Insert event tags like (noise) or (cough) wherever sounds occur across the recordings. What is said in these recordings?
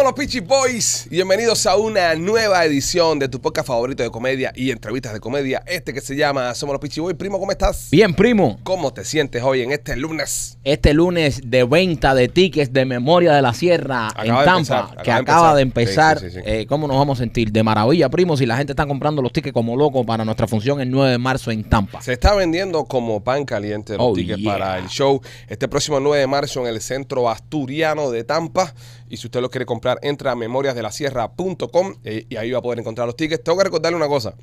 somos los Peachy Boys bienvenidos a una nueva edición de tu podcast favorito de comedia y entrevistas de comedia, este que se llama Somos los Peachy Boys. Primo, ¿cómo estás? Bien, primo. ¿Cómo te sientes hoy en este lunes? Este lunes de venta de tickets de Memoria de la Sierra en Tampa, que acaba de empezar. Eh, ¿Cómo nos vamos a sentir? De maravilla, primo, si la gente está comprando los tickets como loco para nuestra función el 9 de marzo en Tampa. Se está vendiendo como pan caliente los oh, tickets para el show este próximo 9 de marzo en el Centro Asturiano de Tampa. Y si usted los quiere comprar, entra a memoriasdelasierra.com eh, y ahí va a poder encontrar los tickets. Tengo que recordarle una cosa.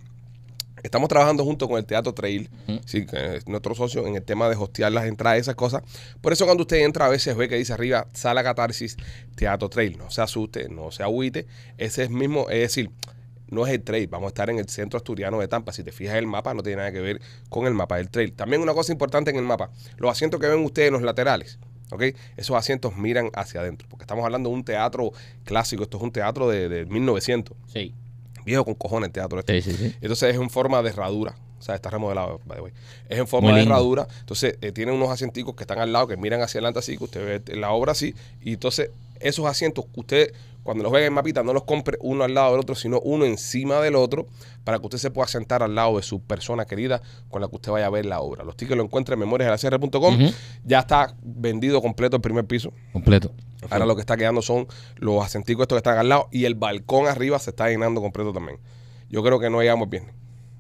Estamos trabajando junto con el Teatro Trail, sí es nuestro socio, en el tema de hostear las entradas, esas cosas. Por eso cuando usted entra a veces ve que dice arriba, sala catarsis, Teatro Trail. No se asuste, no se agüite. Ese es mismo, es decir, no es el trail, vamos a estar en el centro asturiano de Tampa. Si te fijas el mapa, no tiene nada que ver con el mapa del trail. También una cosa importante en el mapa, los asientos que ven ustedes en los laterales esos asientos miran hacia adentro, porque estamos hablando de un teatro clásico, esto es un teatro de, de 1900. Viejo con cojones el teatro este. Entonces es en forma de herradura, o sea, está remodelado, by the way. Es en forma de herradura. Entonces, eh, tiene unos asientos que están al lado, que miran hacia adelante así, que usted ve la obra así. Y entonces, esos asientos usted, cuando los vea en mapita, no los compre uno al lado del otro, sino uno encima del otro, para que usted se pueda sentar al lado de su persona querida con la que usted vaya a ver la obra. Los tickets lo encuentra en la Ya está vendido completo el primer piso. Completo. Ahora lo que está quedando son los asientos estos que están al lado y el balcón arriba se está llenando completo también. Yo creo que no llegamos bien.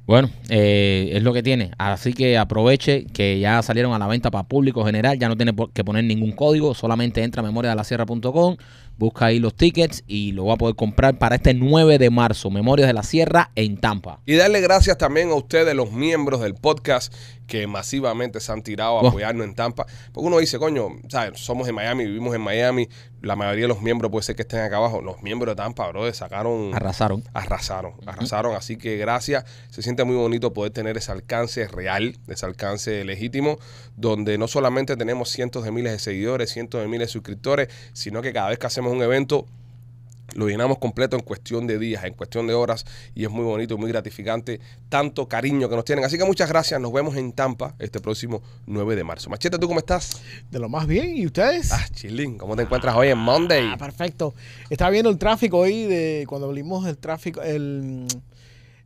Bueno, eh, es lo que tiene. Así que aproveche que ya salieron a la venta para público general. Ya no tiene que poner ningún código. Solamente entra a sierra.com. Busca ahí los tickets y lo va a poder comprar para este 9 de marzo, Memorias de la Sierra en Tampa. Y darle gracias también a ustedes, los miembros del podcast, que masivamente se han tirado a apoyarnos en Tampa. Porque uno dice, coño, somos en Miami, vivimos en Miami, la mayoría de los miembros puede ser que estén acá abajo. Los miembros de Tampa, bro, sacaron. Arrasaron. Arrasaron, arrasaron. Así que gracias. Se siente muy bonito poder tener ese alcance real, ese alcance legítimo, donde no solamente tenemos cientos de miles de seguidores, cientos de miles de suscriptores, sino que cada vez que hacemos un evento lo llenamos completo en cuestión de días, en cuestión de horas, y es muy bonito muy gratificante tanto cariño que nos tienen. Así que muchas gracias, nos vemos en Tampa este próximo 9 de marzo. Machete, ¿tú cómo estás? De lo más bien, ¿y ustedes? Ah, chilín, ¿cómo te encuentras hoy en Monday? Ah, perfecto. Estaba viendo el tráfico hoy de cuando abrimos el tráfico, el,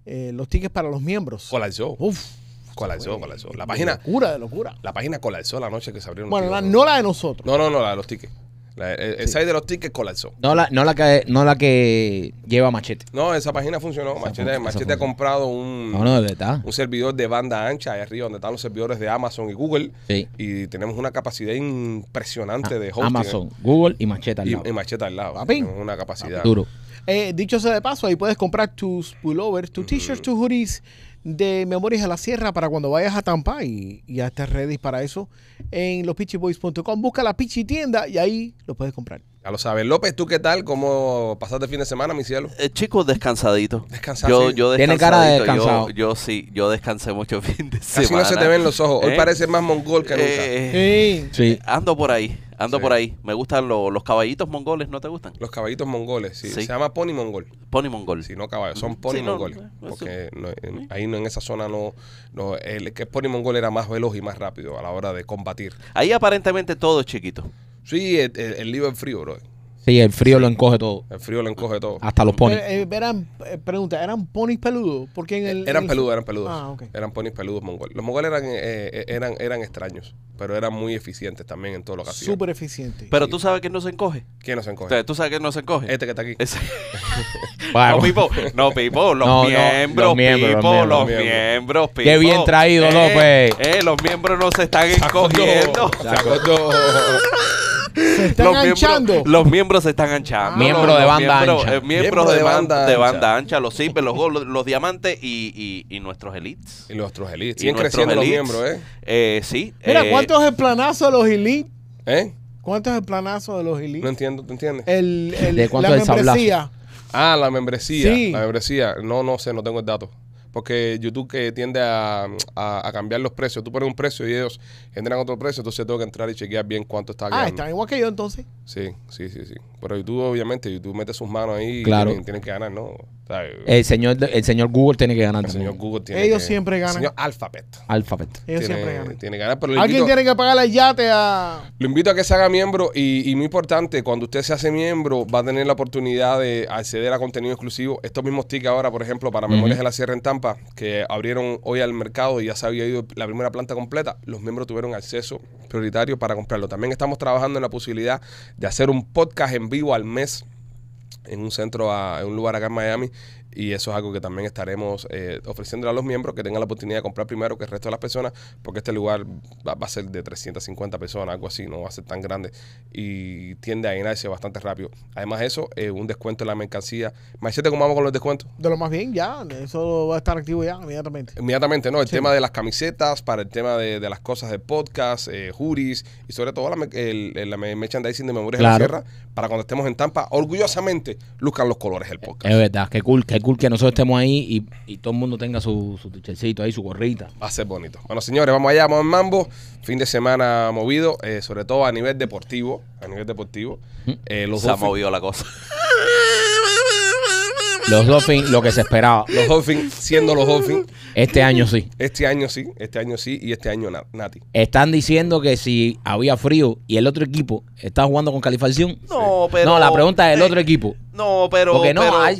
eh, los tickets para los miembros. Colapsó. Colapsó, colapsó. La página. locura, de locura. La página colapsó la noche que se abrieron. Bueno, no la de nosotros. No, no, no, la de los tickets. La, eh, el, site de los tickets colapsó. No la, no la que no la que lleva Machete. No, esa página funcionó. machete, ha comprado un, ah, un servidor de banda ancha ahí arriba donde están los servidores de Amazon y Google. Y tenemos una capacidad impresionante ah, de hosting. Amazon, ¿eh? Google y Machete al lado. Y, Machete al lado. Una capacidad. Duro. Eh, dicho sea de paso, ahí puedes comprar tus pullovers, tus mm. t-shirts, tus hoodies de Memorias a la Sierra para cuando vayas a Tampa y, a ya estés ready para eso en lospitchyboys.com. Busca la Pichi Tienda y ahí lo puedes comprar. Ya lo sabes. López, ¿tú qué tal? ¿Cómo pasaste el fin de semana, mi cielo? chico eh, chico descansadito. Descansado. Yo, yo Tiene cara de descansado. Yo, yo, sí, yo descansé mucho el fin de semana. Casi no se te ven los ojos. Hoy ¿Eh? parece más mongol que nunca. Eh, sí. Ando por ahí. Ando por ahí. Me gustan los caballitos mongoles, ¿no te gustan? Los caballitos mongoles, sí. Se llama pony mongol. Pony mongol. Sí, no caballos, son mm. pony mongoles. Eh, porque eh, ahí no, en esa zona no, no El que pony mongol era más veloz y más rápido a la hora de combatir. Ahí aparentemente todo es chiquito. Sí, el, el libro es frío, bro. Sí, el frío lo encoge todo. El frío lo encoge todo. Hasta los ponis. Eh, eh, eran, eh, pregunta, ¿eran ponis peludos? Porque en el, eran peludos, eran peludos. Ah, okay. Eran ponis peludos mongoles. Los mongoles eran, eran, eran extraños, pero eran muy eficientes también en todo lo que Súper eficientes. Pero tú sabes que no se encoge. ¿Quién no se encoge? tú sabes que no se encoge. Este que está aquí. Ese... (laughs) no, Pipo. No, Pipo. Los, miembros, los miembros, Los, miembros, Qué bien traído, López. los miembros no se están encogiendo. (laughs) Se están los anchando. Miembros, los miembros se están anchando. miembros de banda ancha. Eh, miembros de, banda, de banda ancha, los simples, los los, diamantes y, nuestros elites. Y nuestros elites. Siguen creciendo los miembros, ¿eh? ¿eh? sí. Mira, eh, ¿cuánto es el planazo de los elites? ¿Eh? ¿Cuánto es el planazo de los elites? No entiendo, ¿te entiendes? El, el, ¿De cuánto la membresía. Ah, la membresía. La membresía. No, no sé, no tengo el dato porque YouTube que tiende a, cambiar los precios. Tú pones un precio y ellos generan otro precio, entonces tengo que entrar y chequear bien cuánto está. Ah, están igual que yo entonces. Sí, sí, sí, sí. Pero YouTube, obviamente, YouTube mete sus manos ahí claro. y tienen que ganar, ¿no? El señor, el señor Google tiene que ganar. El señor Google tiene Ellos siempre ganan. El señor Alphabet. Alphabet. Ellos siempre ganan. Alguien tiene que pagar la yate Lo invito a que se haga miembro y, muy importante, cuando usted se hace miembro, va a tener la oportunidad de acceder a contenido exclusivo. Estos mismos tickets ahora, por ejemplo, para Memorias de la Sierra en Tampa, que abrieron hoy al mercado y ya se había ido la primera planta completa, los miembros tuvieron acceso prioritario para comprarlo. También estamos trabajando en la posibilidad de hacer un podcast en vivo al mes en un centro, a, en un lugar acá en Miami. Y eso es algo que también estaremos eh, ofreciendo a los miembros que tengan la oportunidad de comprar primero que el resto de las personas, porque este lugar va, a ser de 350 personas, algo así, no va a ser tan grande y tiende a llenarse bastante rápido. Además, eso, eh, un descuento en la mercancía. Maicete, ¿cómo vamos con los descuentos? De lo más bien, ya, eso va a estar activo ya, inmediatamente. Inmediatamente, ¿no? El tema de las camisetas, para el tema de, de las cosas de podcast, eh, juris y sobre todo la, el, la merchandising de Memorias de la Sierra, para cuando estemos en Tampa, orgullosamente luzcan los colores del podcast. Es verdad, qué cool, qué cool que nosotros estemos ahí y, todo el mundo tenga su, su ahí, su gorrita. Va a ser bonito. Bueno, señores, vamos allá, vamos en mambo. Fin de semana movido, eh, sobre todo a nivel deportivo. A nivel deportivo. Mm. Eh, Se ha movido la cosa. (laughs) Los Dolphins, lo que se esperaba. Los Dolphins, siendo los Dolphins. Este año sí. Este año sí, este año sí y este año Nati. Están diciendo que si había frío y el otro equipo está jugando con calificación. No, pero. No, la pregunta es el otro equipo. No, pero. Ah,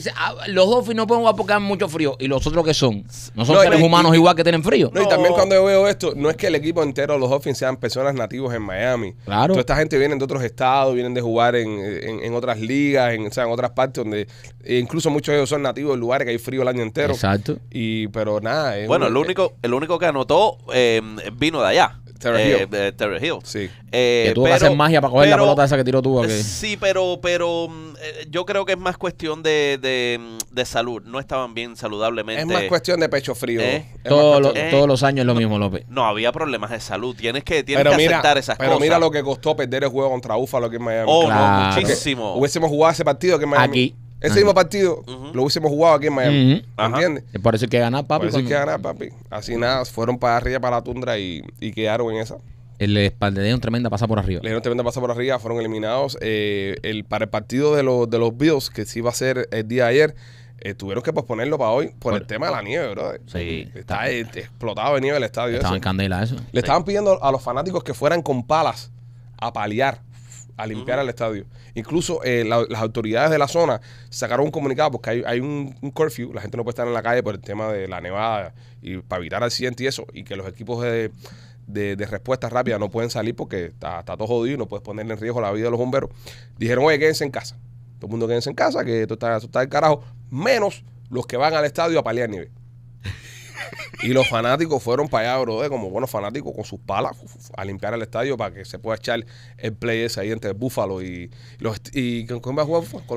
los Dolphins no pueden jugar porque hay mucho frío. Y los otros que son. No son seres humanos igual que tienen frío. y también cuando veo esto, no es que el equipo entero los Dolphins sean personas nativos en Miami. Claro. Toda esta gente viene de otros estados, vienen de jugar en, otras ligas, en, otras partes donde. E incluso muchos de ellos son nativos de lugares que hay frío el año entero. Exacto. Y, pero nada. Bueno, el, único, el único que anotó em, vino de allá. Terry eh, Hill. Sí. Eh, que tuvo que hacer magia para coger la pelota esa que tiró tú. Sí, pero, pero em, eh, yo creo que es más cuestión mm, de, salud. No estaban bien saludablemente. Es más cuestión de pecho frío. Eh, eh, todos los años lo mismo, López. No, había problemas de salud. Tienes que, tienes aceptar esas pero cosas. Pero mira lo que costó perder el juego contra Ufalo aquí en Miami. Oh, muchísimo. Hubiésemos jugado ese partido aquí en Miami. Aquí. Ese mismo partido lo hubiésemos jugado aquí en Miami. ¿Entiendes? Por que ganar, papi. que papi. Así nada, fueron para arriba, para la tundra y quedaron en esa. Le, dieron tremenda pasa por arriba. Le dieron tremenda pasada por arriba, fueron eliminados. Eh, el, para el partido de, los de los Bills, que sí iba a ser el día de ayer, eh, tuvieron que posponerlo para hoy por, el tema de la nieve, bro. Sí. Está, explotado de nieve el estadio. Estaba en candela eso. Le estaban pidiendo a los fanáticos que fueran con palas a paliar, a limpiar el estadio. Incluso eh, las autoridades de la zona sacaron un comunicado porque hay, un, curfew, la gente no puede estar en la calle por el tema de la nevada y para evitar accidentes y eso, y que los equipos de, de, de respuesta rápida no pueden salir porque está, todo jodido y no puedes ponerle en riesgo la vida de los bomberos. Dijeron, oye, quédense en casa. Todo el mundo quédense en casa, que esto está, del carajo, menos los que van al estadio a paliar nieve. (laughs) Y los fanáticos fueron para allá, bro, como buenos fanáticos, con sus palas a limpiar el estadio para que se pueda echar el play ese ahí entre Búfalo y, los. Y, ¿Con Con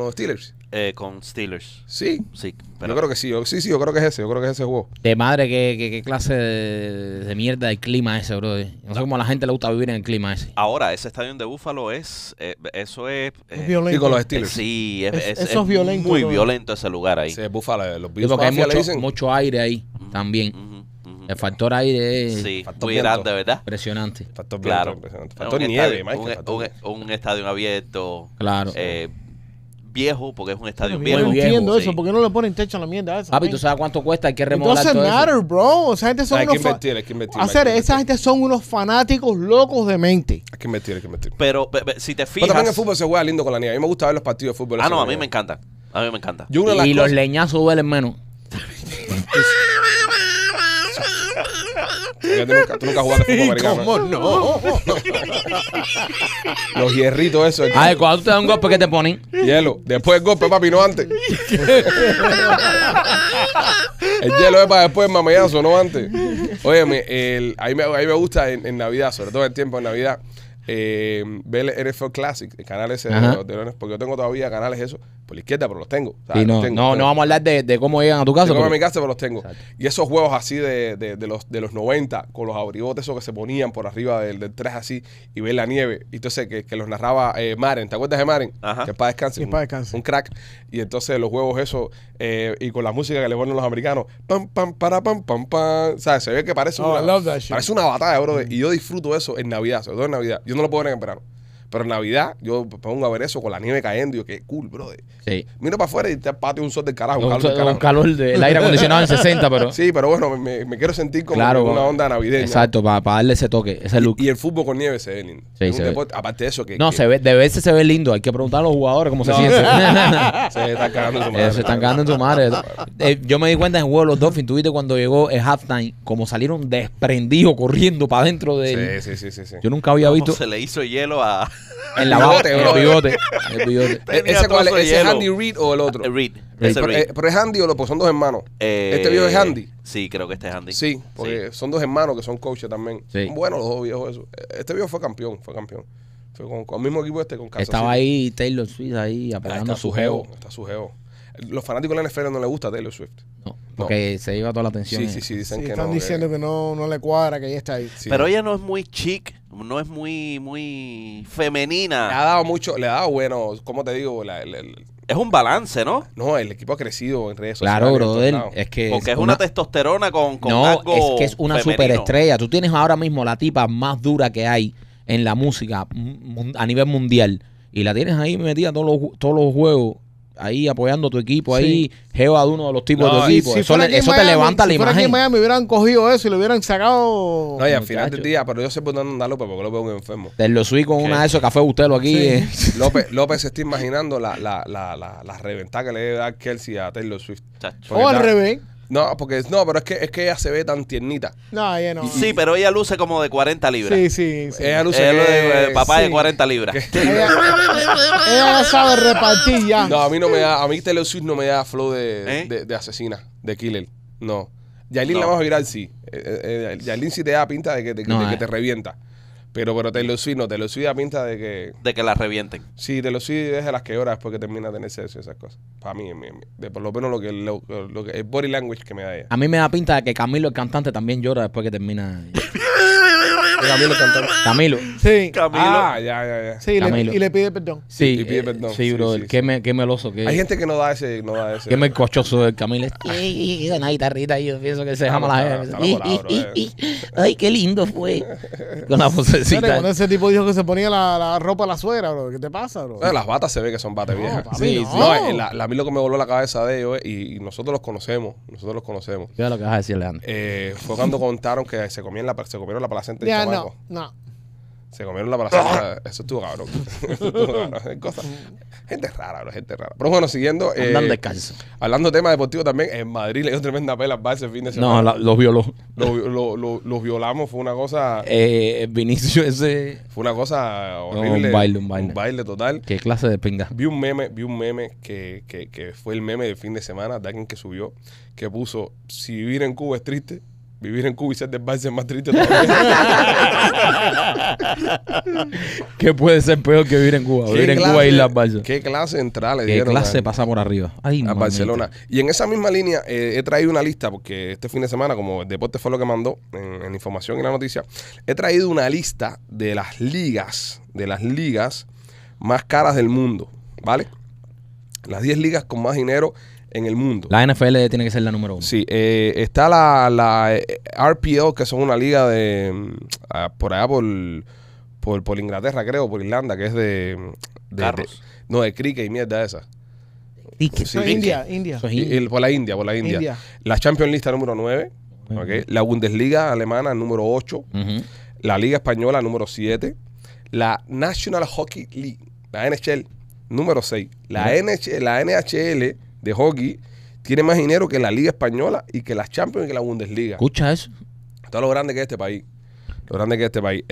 los Steelers eh, con Steelers. Sí. Sí, pero- Yo creo que sí, yo, sí, sí, yo creo que es ese, yo creo que es ese juego. De madre, qué, qué- clase de, de mierda el clima ese, bro. No sé cómo a la gente le gusta vivir en el clima ese. ahora ese estadio de Búfalo es eh, eso es, Es eh, violento. con los Steelers. sí, es, Es- es- eso es violento, muy violento ese lugar ahí. Sí, Búfalo eh, los Bills hay mucho, aire ahí también. El factor aire es Sí, factor muy grande, ¿verdad? impresionante. Factor Claro. impresionante. Factor nieve, un- e, un estadio abierto. Claro. eh, viejo, porque es un estadio viejo. No entiendo eso, porque no le ponen techo a la mierda esa? Ah, Papi, ¿tú sabes cuánto cuesta? Hay que remodelar todo matter, eso. bro. O sea, gente son Hacer, esa gente son unos fanáticos locos de mente. Hay que invertir, hay que invertir. Pero si te fijas... Pero también el fútbol se juega lindo con la niña. A mí me gusta ver los partidos de fútbol. Ah, no, a mí me encanta. A mí me encanta. y los leñazos duelen menos. (laughs) tú nunca, jugaste no? Los hierritos, eso. A ver, cuando tú te das un golpe, ¿qué te ponen? Hielo. Después el golpe, papi, no antes. el hielo es para después no antes. Oye, a, mí, me- me gusta en, Navidad, sobre todo el tiempo en Navidad, eh, ver NFL Classic, el canal ese de, porque yo tengo todavía canales eso, por la izquierda, pero los tengo. no, no, vamos a hablar de, cómo llegan a tu casa. no a mi casa, pero los tengo. Y esos juegos así de, de, los, de los 90, con los abrigotes esos que se ponían por arriba del, 3 así y ver la nieve. Y entonces que, los narraba eh, Maren, ¿te acuerdas de Maren? Ajá. Que para descanse. Un, crack. Y entonces los juegos eso eh, y con la música que le ponen los americanos, pam, pam, para, pam, pam, pam. O sea, se ve que parece, oh, una, parece una batalla, bro. Y yo disfruto eso en Navidad, sobre todo en Navidad. Yo no lo puedo ver en verano. Pero en Navidad, yo pongo a ver eso con la nieve cayendo. Y yo, qué cool, brother. Sí. Miro para afuera y te patio un sol del carajo. Un, calor, del calor, el aire acondicionado en 60, pero. Sí, pero bueno, me, quiero sentir como una onda navideña. Exacto, para, para, darle ese toque, ese look. Y, el fútbol con nieve se ve lindo. Sí, se Aparte de eso, que. No, se ve, de veces se ve lindo. Hay que preguntar a los jugadores cómo se sienten. (laughs) se están cagando en su madre. Se están cagando en su madre. Eh, yo me di cuenta en el juego de los Dolphins. tuviste cuando llegó el halftime, como salieron desprendidos corriendo para adentro de. Sí, sí, sí, sí, sí, Yo nunca había visto. Se le hizo hielo a. En la bota, el pivote El bigote. (laughs) E-, ¿Ese es? ¿Ese Andy Reid o el otro? Eh, Reid. Eh, eh, pero, es Andy o lo, pues son dos hermanos. este viejo es Andy. Sí, creo que este es Andy. Sí, porque son dos hermanos que son coaches también. Son Bueno, los dos viejos e-, Este viejo fue campeón, fue campeón. Fue con, con el mismo equipo este con Casa. Estaba ahí Taylor Swift ahí apelando su geo. Está su geo. Los fanáticos de la NFL no le gusta Taylor Swift. No, porque se iba toda la atención. Sí, sí, sí, dicen que están no. diciendo que, no, no, le cuadra, que ella está ahí. Pero ella no es muy chic, no es muy, muy femenina. Le ha dado mucho, le ha dado bueno, ¿cómo te digo? es un balance, ¿no? No, el equipo ha crecido en redes sociales. Claro, Brodel Es que es una, testosterona con, con no, es que es una superestrella. Tú tienes ahora mismo la tipa más dura que hay en la música a nivel mundial. Y la tienes ahí metida todos todos los juegos ahí apoyando a tu equipo, ahí Geo de uno de los tipos de tu equipo. eso, te levanta la imagen. Aquí en Miami hubieran cogido eso y lo hubieran sacado. No, y al final del día, pero yo sé por dónde anda López pues, porque López es un enfermo. Te lo con una de esos café Bustelo aquí. Eh. (laughs) López, López se está imaginando la, la, la, la, la reventada que le debe dar Kelsey a Taylor Swift. O al revés. No, porque no, pero es que es que ella se ve tan tiernita. No, ella no. Sí, pero ella luce como de 40 libras. Sí, sí, Ella luce de- papá de 40 libras. (laughs) Ella, ella sabe repartir ya. No, a mí no me da, a mí Taylor no me da flow ¿Eh? de, de, asesina, de killer. No. Yailin la vamos a virar, sí. Eh, eh, Yailin sí te da pinta de que te revienta. Pero, pero lo Swift no, lo Swift da pinta de que... De que la revienten. Sí, Taylor Swift es de las que llora después que termina de tener sexo y esas cosas. Para mí, de por lo menos lo que, lo, el body language que me da ella. A mí me da pinta de que Camilo, el cantante, también llora después que termina... (laughs) Camilo Camilo. Sí. Ah, ya, ya, ya. Sí, y le pide perdón. Sí, y eh, pide perdón. sí, bro. qué, me, meloso. Qué, Hay gente que no da ese. No da ese qué melcochoso El Camilo. (laughs) Y una guitarrita ahí. Yo pienso que se llama la gente eh. Ay, qué lindo fue. (laughs) Con la posecita Con ese tipo dijo que se ponía la, ropa a la suegra, bro. ¿Qué te pasa, bro? Eh, las batas se ve que son batas viejas. Sí, No, a mí lo que me voló la cabeza de ellos, y, nosotros los conocemos. Nosotros los conocemos. Ya lo que vas a decir, Leandro. fue cuando contaron que se comieron la, se comieron la placenta del no, no. Se comieron la palazada. Ah. Eso estuvo cabrón. (laughs) Eso estuvo cabrón. Gente rara, bro, gente rara. Pero bueno, siguiendo. Eh, de descalzo. Hablando de temas deportivos también, en Madrid le dio tremenda pela al Barça el fin de semana. No, los violó. Los, violamos, fue una cosa. Eh, eh Vinicio ese. Fue una cosa horrible. un baile, un baile. Un baile total. Qué clase de pinga. Vi un meme, vi un meme que, que, que fue el meme del fin de semana, de alguien que subió, que puso: si vivir en Cuba es triste, Vivir en Cuba y ser de más triste (laughs) ¿Qué puede ser peor que vivir en Cuba? Vivir en Cuba y las ¿Qué clase ¿Qué clase pasa por arriba? a Barcelona. Y en esa misma línea eh, he traído una lista, porque este fin de semana, como el deporte fue lo que mandó en, en información y la noticia, he traído una lista de las ligas, de las ligas más caras del mundo, ¿vale? Las 10 ligas con más dinero en el mundo. La NFL tiene que ser la número uno. Sí, eh, está la, la eh, que son una liga de mm, ah, por allá por, por, Inglaterra, creo, por Irlanda, que es de. no, de cricket y mierda esa. India, India. por la India, por la India. La Champions League número 9. La Bundesliga alemana número 8. La Liga Española número 7. La National Hockey League, la NHL, número 6. La, la NHL de hockey tiene más dinero que la Liga Española y que las Champions y que la Bundesliga. Escucha eso. Todo lo grande que es este país. Lo grande que es este país.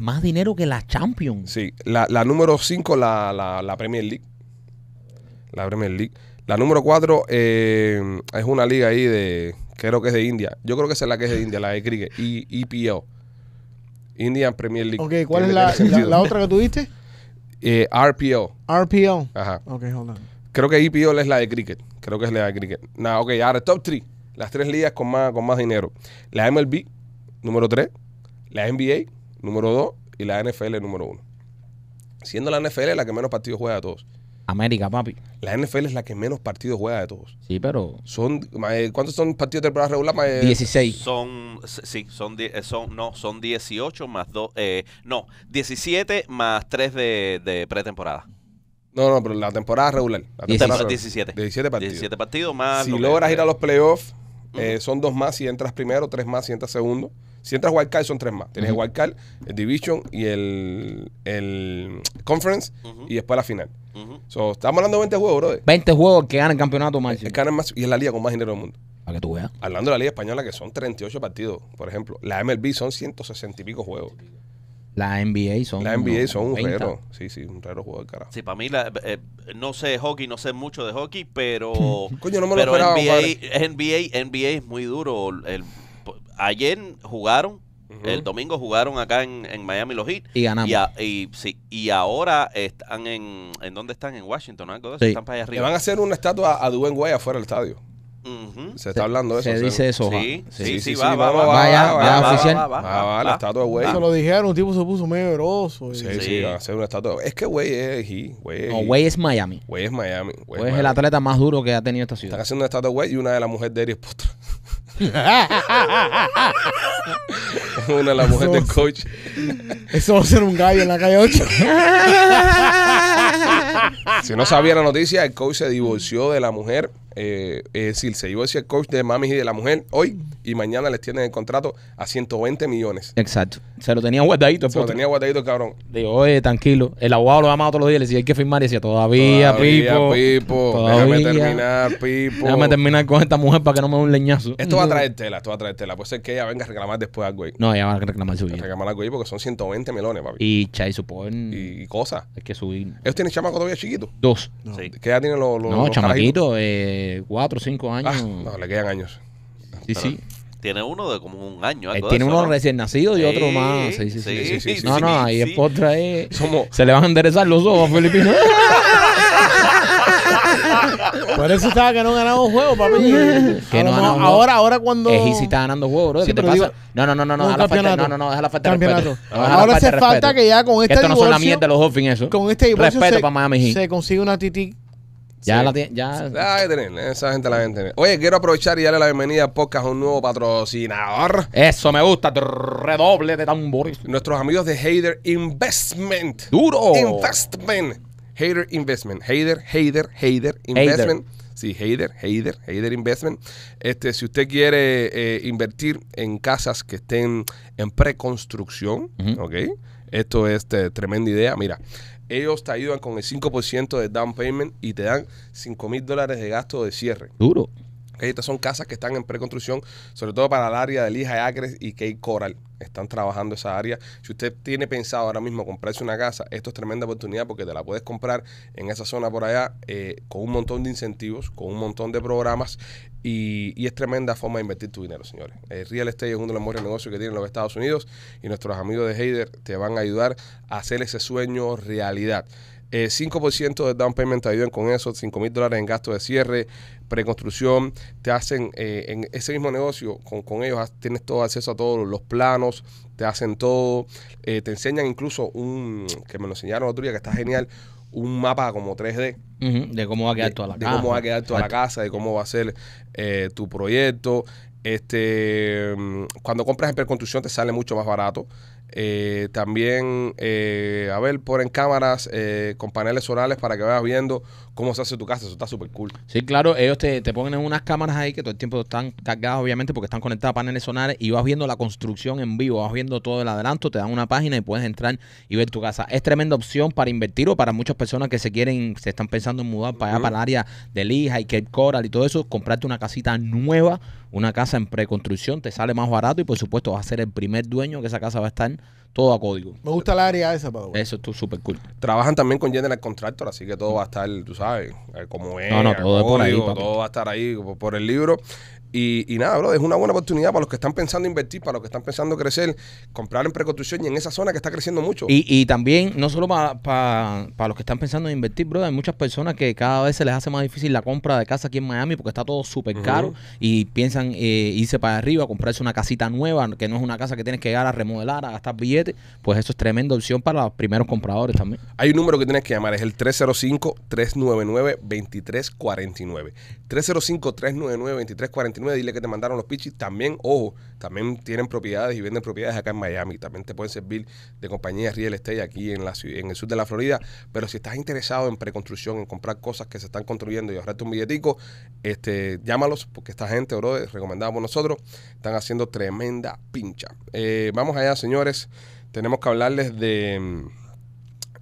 más, eh, dinero que la Champions. Sí. La, número 5, la, Premier League. La Premier League. La número 4 eh, es una liga ahí de. Creo que es de India. Yo creo que es la que es de India, la de cricket. E Indian Premier League. Ok, ¿cuál es la, otra que tuviste? RPO. RPO. Ajá. Ok, hold on. Creo que YPOL e es la de cricket. Creo que es la de cricket. Nada, ok, ahora top 3. Las tres ligas con más, con más dinero. La MLB, número 3. La NBA, número 2. Y la NFL, número 1. Siendo la NFL la que menos partidos juega de todos. América, papi. La NFL es la que menos partidos juega de todos. Sí, pero. Son, eh, ¿Cuántos son partidos de temporada regular? 16. Eh? Son, sí, son, eh, son, no, son 18 más 2. no, 17 más 3 de pretemporada. No, no, pero la temporada regular. La 17. 17 partidos. 17 partidos más. Si logras ir a los playoffs, eh, son dos más si entras primero, tres más si entras segundo. Si entras wildcard, son tres más. Tienes el wildcard, el division y el, el conference y después la final. estamos hablando de 20 juegos, bro. 20 juegos que ganan campeonato eh, más, y es la liga con más dinero del mundo. Para que tú veas. Hablando de la liga española, que son 38 partidos, por ejemplo. La MLB son 160 y pico juegos. La NBA son. La NBA son un Sí, sí, un raro juego de carajo. Sí, para mí, la, eh, no sé hockey, no sé mucho de hockey, pero. (laughs) Coño, no me lo esperaba, NBA, NBA, NBA, es muy duro. El, ayer jugaron. El domingo jugaron acá en, en, Miami los Heat. Y ganamos. Y, sí, y ahora están en. ¿En dónde están? En Washington, algo de Están para allá arriba. Le van a hacer una estatua a Dwayne Way afuera del estadio. Se está hablando de eso. Se dice eso. Sí, sí, sí, va, va, va, va, oficial. Va, la estatua de Way. Eso lo dijeron, un tipo se puso medio groso. Sí, sí, va a ser una estatua. Es que güey es No, güey es Miami. Güey es Miami. Way es el atleta más duro que ha tenido esta ciudad. Está haciendo una estatua de Way y una de las mujeres de Eric una de las mujeres del coach. Eso va a ser un gallo en la calle 8. si no sabía la noticia, el coach se divorció de la mujer eh, es decir, se llevó ese coach de Mami y de la mujer hoy y mañana les tienen el contrato a 120 millones. Exacto. Se lo tenía guardadito. Se lo tenía guardadito, cabrón. Digo, oye, tranquilo. El abogado lo ha llamaba todos los días le decía, hay que firmar. Y decía, todavía, Pipo. Déjame terminar, Pipo. Déjame terminar con esta mujer para que no me dé un leñazo. Esto va a traer tela, esto va a traer tela. Puede ser que ella venga a reclamar después al güey No, ella va a reclamar su vida. Reclamar algo güey, porque son 120 melones, papi. Y chai, supón. Y, cosas. Hay que subir. ¿Ellos tienen chamaco todavía chiquito? Dos. Sí. ¿Qué ya tienen los, No, los Eh, cuatro o cinco ah, años. Ah, no, le quedan años. Sí, sí. Tiene uno de como un año. Él eh, tiene uno recién nacido y otro más. Sí, sí, sí. sí, no, no, ahí es por traer. Eh. Se le van a enderezar los ojos a Filipino. (laughs) Por eso estaba que no ganamos para papi. que no Ahora, ahora cuando. Es si está ganando juego, bro. ¿Qué te pasa? no, no, no, no, no. Deja la falta, no, no, no, deja la falta de respeto. ahora hace falta, que ya con este Esto no son la mierda de los Hoffins, eso. Con este divorcio. Respeto para Miami Heat. Se consigue una titi ya la tiene, ya. esa gente la gente. Oye, quiero aprovechar y darle la bienvenida a podcast a un nuevo patrocinador. Eso me gusta, redoble de tambores. Nuestros amigos de Hader Investment. Duro. Investment. Hader Investment. Hader, Hader, Hader Investment. Sí, Hader, Hader, Hader Investment. Este, si usted quiere eh, invertir en casas que estén en preconstrucción, ¿ok? Esto es tremenda idea. Mira, ellos te ayudan con el 5% de down payment y te dan 5 mil dólares de gasto de cierre. Duro estas son casas que están en preconstrucción, sobre todo para el área de Lija Acres y Kate Coral. Están trabajando esa área. Si usted tiene pensado ahora mismo comprarse una casa, esto es tremenda oportunidad porque te la puedes comprar en esa zona por allá eh, con un montón de incentivos, con un montón de programas y, y es tremenda forma de invertir tu dinero, señores. El eh, real estate es uno de los mejores negocios que tienen los Estados Unidos y nuestros amigos de Heider te van a ayudar a hacer ese sueño realidad eh, 5% de down payment te ayudan con eso, 5 mil dólares en gasto de cierre, preconstrucción, te hacen eh, en ese mismo negocio, con, ellos tienes todo acceso a todos los planos, te hacen todo, eh, te enseñan incluso un, que me lo enseñaron otro día, que está genial, un mapa como 3D. de cómo va a quedar toda la casa. De cómo va a la casa, de cómo va a ser eh, tu proyecto. Este, mm, cuando compras en preconstrucción te sale mucho más barato. Eh, también, eh, a ver, ponen cámaras eh, con paneles solares para que vayas viendo cómo se hace tu casa. Eso está súper cool. Sí, claro. Ellos te, te ponen unas cámaras ahí que todo el tiempo están cargadas, obviamente, porque están conectadas a paneles sonares y vas viendo la construcción en vivo, vas viendo todo el adelanto, te dan una página y puedes entrar y ver tu casa. Es tremenda opción para invertir o para muchas personas que se quieren, se están pensando en mudar para allá, para el área de Lija y Cape Coral y todo eso, comprarte una casita nueva, una casa en preconstrucción, te sale más barato y por supuesto vas a ser el primer dueño que esa casa va a estar todo a código. Me gusta el área esa, Pablo. Eso es súper cool. Trabajan también con General Contractor, así que todo va a estar, tú sabes, eh, como es. No, no, todo, código, todo va a estar ahí por el libro. Y, nada, bro, es una buena oportunidad para los que están pensando invertir, para los que están pensando crecer, comprar en preconstrucción y en esa zona que está creciendo mucho. Y, también, no solo para los que están pensando en invertir, bro, hay muchas personas que cada vez se les hace más difícil la compra de casa aquí en Miami porque está todo súper caro y piensan eh, irse para arriba, comprarse una casita nueva, que no es una casa que tienes que llegar a remodelar, a gastar billetes. Pues eso es tremenda opción para los primeros compradores también. Hay un número que tienes que llamar, es el 305-399-2349. 305-399-2349 dile que te mandaron los pichis. También, ojo, también tienen propiedades y venden propiedades acá en Miami. También te pueden servir de compañía real estate aquí en, la, en el sur de la Florida. Pero si estás interesado en preconstrucción, en comprar cosas que se están construyendo y ahorrarte un billetico, este, llámalos porque esta gente, bro, recomendada por nosotros, están haciendo tremenda pincha. Eh, vamos allá, señores. Tenemos que hablarles de... Mm,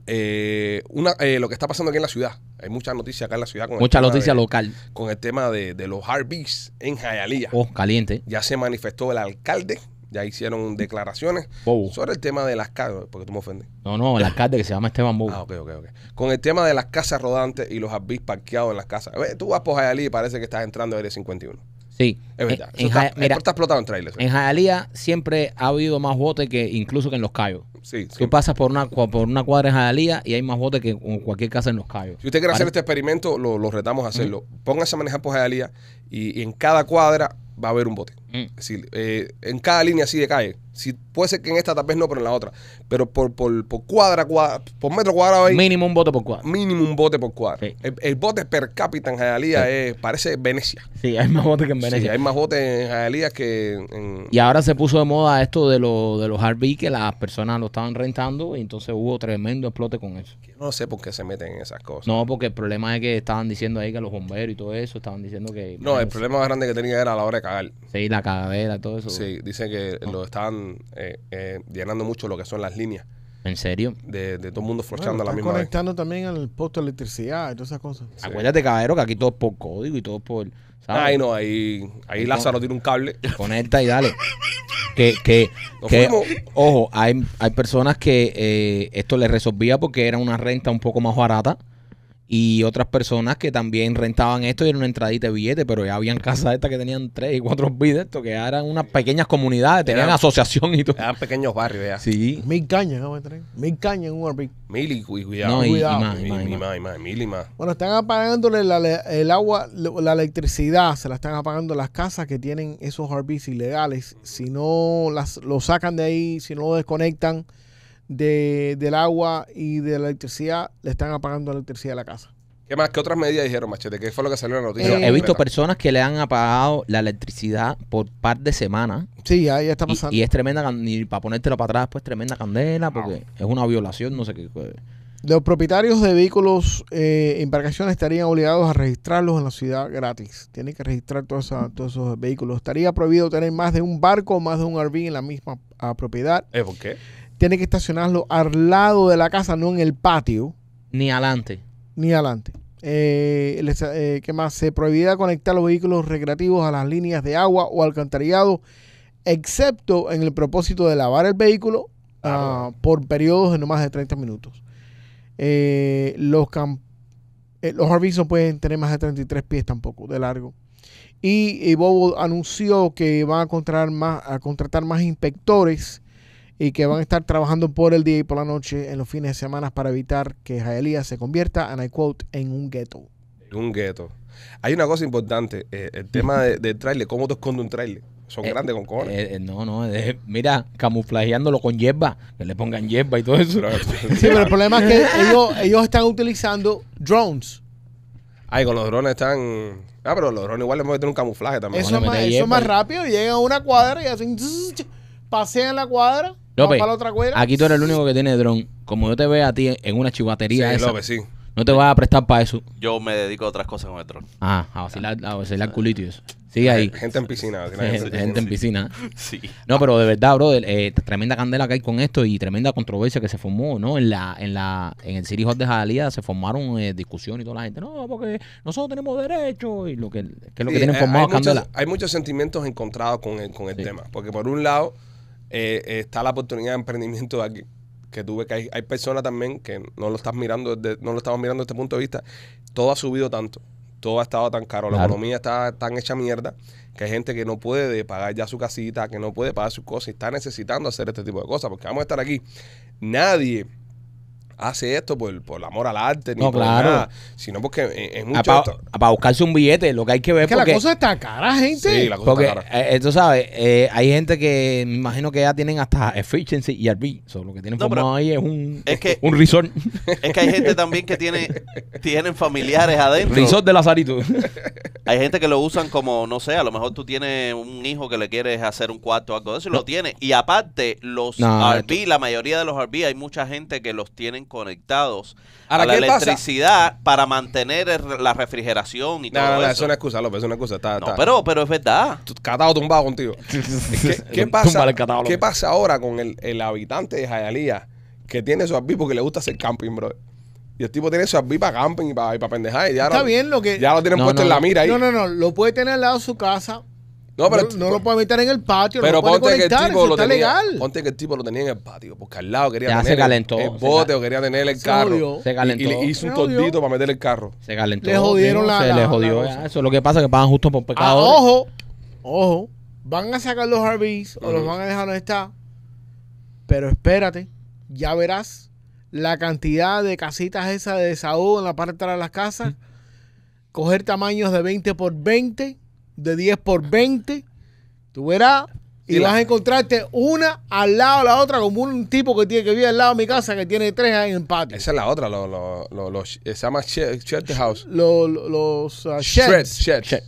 eh, una, eh, lo que está pasando aquí en la ciudad. Hay mucha noticia acá en la ciudad. Con Mucha noticia local. Con el tema de, los Harveys en Jayalía. Oh, caliente. Ya se manifestó el alcalde, ya hicieron declaraciones sobre el tema de las casas. Porque tú me ofendes. No, no, el alcalde que se llama Esteban Bobo. Ah, con el tema de las casas rodantes y los Harveys parqueados en las casas. tú vas por Jayalía y parece que estás entrando a Aire 51. Sí. Es verdad. está, explotado en trailers. ¿eh? En Jayalía siempre ha habido más bote que incluso que en Los Cayos. Sí, Tú pasas por una, por una cuadra en Jalalía y hay más bote que en cualquier casa en Los Cayos. Si usted quiere hacer este experimento, lo, retamos a hacerlo. Póngase a manejar por Jayalía y, en cada cuadra va a haber un bote. Mm. Eh, en cada línea así de calle si puede ser que en esta, tal vez no, pero en la otra. Pero por, por, por cuadra, por metro cuadrado Mínimo un bote por cuadra. Mínimo un bote por cuadra. El, bote per cápita en Jalía es, parece Venecia. Sí, hay más botes que en Venecia. Sí, hay más botes en Jalía que en. Y ahora se puso de moda esto de, lo, de los RV que las personas lo estaban rentando y entonces hubo tremendo explote con eso. No sé por qué se meten en esas cosas. No, porque el problema es que estaban diciendo ahí que los bomberos y todo eso estaban diciendo que. No, el problema más grande que tenía era a la hora de cagar. Sí, la cagadera, todo eso. Sí, dicen que lo estaban eh, eh, llenando mucho lo que son las líneas. ¿En serio? De, todo el mundo flochando a la misma conectando también al posto de electricidad y todas esas cosas. Acuérdate, caballero, que aquí todo es por código y todo es por... Ay, no, ahí, ahí Lázaro tiene un cable. Conecta y dale. que, que, que ojo, hay, hay personas que eh, esto les resolvía porque era una renta un poco más barata y otras personas que también rentaban esto y era una entradita de billetes, pero ya habían casas estas que tenían tres y cuatro (laughs) billetes, que eran unas pequeñas comunidades, tenían asociación y todo. Eran pequeños barrios ya. Sí. Mil cañas, ¿no? Mil cañas en un Mil y cuidado. No, y, más, y, más, y, más, Bueno, están apagándole el agua, la electricidad, se la están apagando las casas que tienen esos Harveys ilegales. Si no las, lo sacan de ahí, si no lo desconectan, del agua y de la electricidad, le están apagando la electricidad a la casa. ¿Qué más? ¿Qué otras medidas dijeron, Machete? ¿Qué fue lo que salió en la noticia? Eh, he visto personas que le han apagado la electricidad por par de semanas. Sí, ya, ya está pasando. Y, es tremenda, ni para ponértelo para atrás, pues tremenda candela, porque es una violación, no sé qué. Los propietarios de vehículos eh, embarcaciones estarían obligados a registrarlos en la ciudad gratis. Tienen que registrar todos, todos esos vehículos. Estaría prohibido tener más de un barco o más de un RV en la misma propiedad. es eh, ¿Por qué? tiene que estacionarlo al lado de la casa, no en el patio. Ni adelante. Ni adelante. Eh, eh, ¿Qué más? Se prohibirá conectar los vehículos recreativos a las líneas de agua o alcantarillado, excepto en el propósito de lavar el vehículo ah, ah, por periodos de no más de 30 minutos. Eh, los, los pueden tener más de 33 pies tampoco de largo. Y, Bobo anunció que va a más, a contratar más inspectores y que van a estar trabajando por el día y por la noche en los fines de semana para evitar que Jaelía se convierta, and I quote, en un ghetto. Un gueto. Hay una cosa importante, eh, el tema de, del trailer, cómo te escondes un trailer. Son eh, grandes con cojones. Eh, no, no, mira, camuflajeándolo con hierba, que le pongan hierba y todo eso. (laughs) sí, pero el problema es que ellos, están utilizando drones. Ay, con los drones están. Ah, pero los drones igual les meter un camuflaje también. Eso, es más, más rápido, llegan a una cuadra y hacen. Pasean la cuadra aquí tú eres el único que tiene dron. Como yo te veo a ti en una chivatería no te vas a prestar para eso. Yo me dedico a otras cosas con el dron. Ah, a vacilar, a ahí. (laughs) Gente en piscina. gente, (laughs) en piscina. Sí. No, pero de verdad, bro, eh, tremenda candela que hay con esto y tremenda controversia que se formó, ¿no? En la, en la, en el City Hall de Jalía se formaron eh, discusiones y toda la gente, no, porque nosotros tenemos derecho y lo que, es lo que tienen eh, formado hay muchos- hay muchos sentimientos encontrados con el, con el tema. Porque por un lado, eh, eh, está la oportunidad de emprendimiento aquí. Que tuve que hay, personas también que no lo estás mirando, no lo estamos mirando desde este punto de vista. Todo ha subido tanto, todo ha estado tan caro, la economía está tan hecha mierda que hay gente que no puede pagar ya su casita, que no puede pagar sus cosas y está necesitando hacer este tipo de cosas, porque vamos a estar aquí. Nadie hace esto por, por el amor al arte, ni no, por nada, sino porque e-, es mucho. Para buscarse un billete, lo que hay que ver. Es que la cosa está cara, gente. Sí, la cosa está cara. Eh, eh, sabes, eh, hay gente que me imagino que ya tienen hasta efficiency y RB. So, lo que tienen no, formado ahí es un, es que, un resort. Es que hay gente también que tiene tienen familiares adentro. Resort de Lazarito. Hay gente que lo usan como, no sé, a lo mejor tú tienes un hijo que le quieres hacer un cuarto o algo de lo tiene. Y aparte, los RB, la mayoría de los RB, hay mucha gente que los tienen conectados a la electricidad para mantener la refrigeración y todo no, no, eso. es una excusa, López, es una excusa. no, Pero, pero es verdad. Catado tumbado contigo. (laughs) ¿Qué, pasa, ¿Qué pasa ahora con el, el habitante de Jayalía que tiene su RV porque le gusta hacer camping, bro? Y el tipo tiene su RV para camping y para, pendejar. ya Está lo, bien lo que... Ya lo tienen puesto en la mira ahí. No, no, no. Lo puede tener al lado de su casa, no, pero no, lo puede meter en el patio. Pero no lo ponte, que el tipo legal. ponte que el tipo lo tenía en el patio. Porque al lado quería ya tener se calentó, el, bote o quería tener el carro. Se calentó. Y, le hizo un tordito para meter el carro. Se calentó. Le jodieron la. Se le jodió. eso es lo que pasa que pagan justo por ah, pecado. ojo, ojo. Van a sacar los RVs o los van a dejar donde está. Pero espérate. Ya verás la cantidad de casitas esas de desahogo en la parte de atrás de las casas. Coger tamaños de 20 por 20 de 10 por 20. Tú verás. Y vas a encontrarte una al lado de la otra, como un tipo que tiene que vivir al lado de mi casa que tiene tres ahí en el patio. Esa es la otra, los, los, se llama shed, house. los uh, sheds.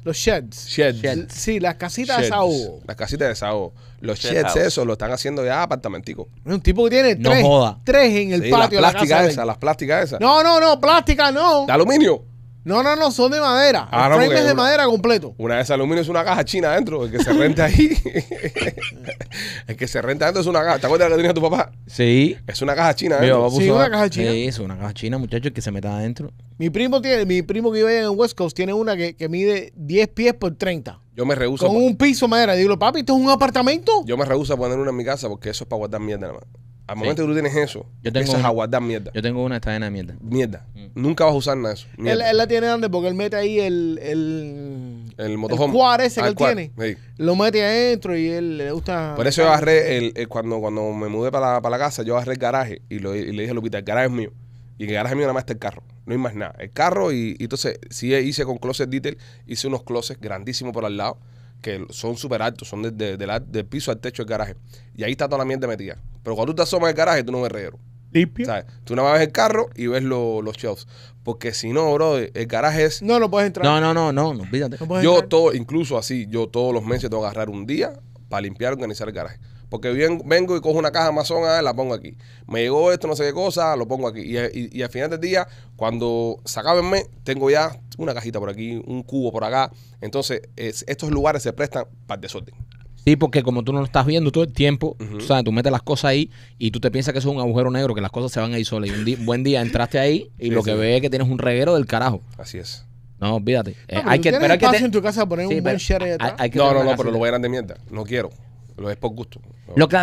Los sheds. Sheds. Sí, las casitas de desahogo. Las casitas de desahogo. Los sheds, eso, lo están haciendo ya apartamentico. un tipo que tiene tres, tres en el patio. Las plásticas esas, las plásticas esas. No, no, no, plástica no. De aluminio. No, no, no, son de madera. Ah, frame de madera completo. Una de esas aluminio es una caja china adentro. El que se renta ahí. (laughs) el que se renta adentro es una caja. ¿Te acuerdas que tenía tu papá? Sí. Es una caja china adentro. Sí, una caja china. Sí, es una caja china, muchachos, que se meta adentro. Mi primo tiene, mi primo que vive en West Coast tiene una que, mide 10 pies por 30. Yo me rehuso. Con un piso de madera. Digo, papi, ¿esto es un apartamento? Yo me rehuso a poner una en mi casa porque eso es para guardar mierda nada más. Al momento que tú tienes eso, yo tengo mierda. Yo tengo una cadena de mierda. Mierda. Mm. Nunca vas a usar nada de eso. Él, la tiene antes porque él mete ahí el. El, el El ese que ah, él tiene. Lo mete adentro y él le gusta. Por eso yo agarré. El, cuando, cuando me mudé para la, casa, yo agarré el garaje y, le dije a Lupita: el garaje es mío. Y en el garaje mío nada más está el carro. No hay más nada. El carro y, entonces sí hice con closet detail. Hice unos closets grandísimos por al lado que son súper altos, son desde del piso al techo del garaje. Y ahí está toda la mierda metida. Pero cuando tú te asomas al garaje, tú no ves reguero. Limpio. Tú nada más ves el carro y ves los shows, Porque si no, bro, el garaje es No, lo puedes entrar. No, no, no, no, no, Yo todo, incluso así, yo todos los meses tengo que agarrar un día para limpiar, organizar el garaje. Porque bien, vengo y cojo una caja Amazon, ah, la pongo aquí. Me llegó esto, no sé qué cosa, lo pongo aquí. Y, al final del día, cuando se tengo ya una cajita por aquí, un cubo por acá. Entonces, estos lugares se prestan para desorden. Sí, porque como tú no lo estás viendo todo el tiempo, tú sabes, tú metes las cosas ahí y tú te piensas que eso es un agujero negro, que las cosas se van ahí solas. Y un, (laughs) buen día entraste ahí y lo que ve ves es que tienes un reguero del carajo. Así es. No, olvídate. Eh, hay que, pero que en tu casa poner un buen share No, no, no, pero lo voy a de mierda. No quiero. Lo es por gusto. Lo que,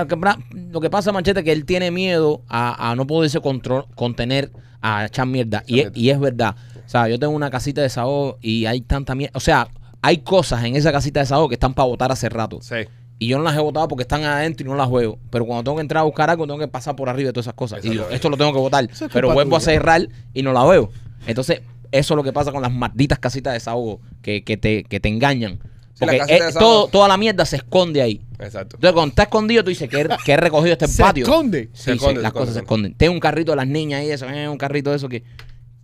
lo que pasa, Manchete, es que él tiene miedo a, a no poderse control, contener a echar mierda. Y y, es, verdad. O sea, yo tengo una casita de sabor y hay tanta mierda. O sea, hay cosas en esa casita de desahogo que están para votar hace rato. Sí. Y yo no las he votado porque están adentro y no las veo. Pero cuando tengo que entrar a buscar algo, tengo que pasar por arriba de todas esas cosas. Y esto lo tengo que votar. pero vuelvo a cerrar y no la veo. Entonces, eso es lo que pasa con las malditas casitas de desahogo que, te, engañan. Porque eh, todo, toda la mierda se esconde ahí. Exacto. Entonces, cuando está escondido, tú dices que, he recogido este patio. se, esconde, sí, se las cosas se esconden. Tengo un carrito de las niñas ahí, eso, es eh, un carrito de eso que.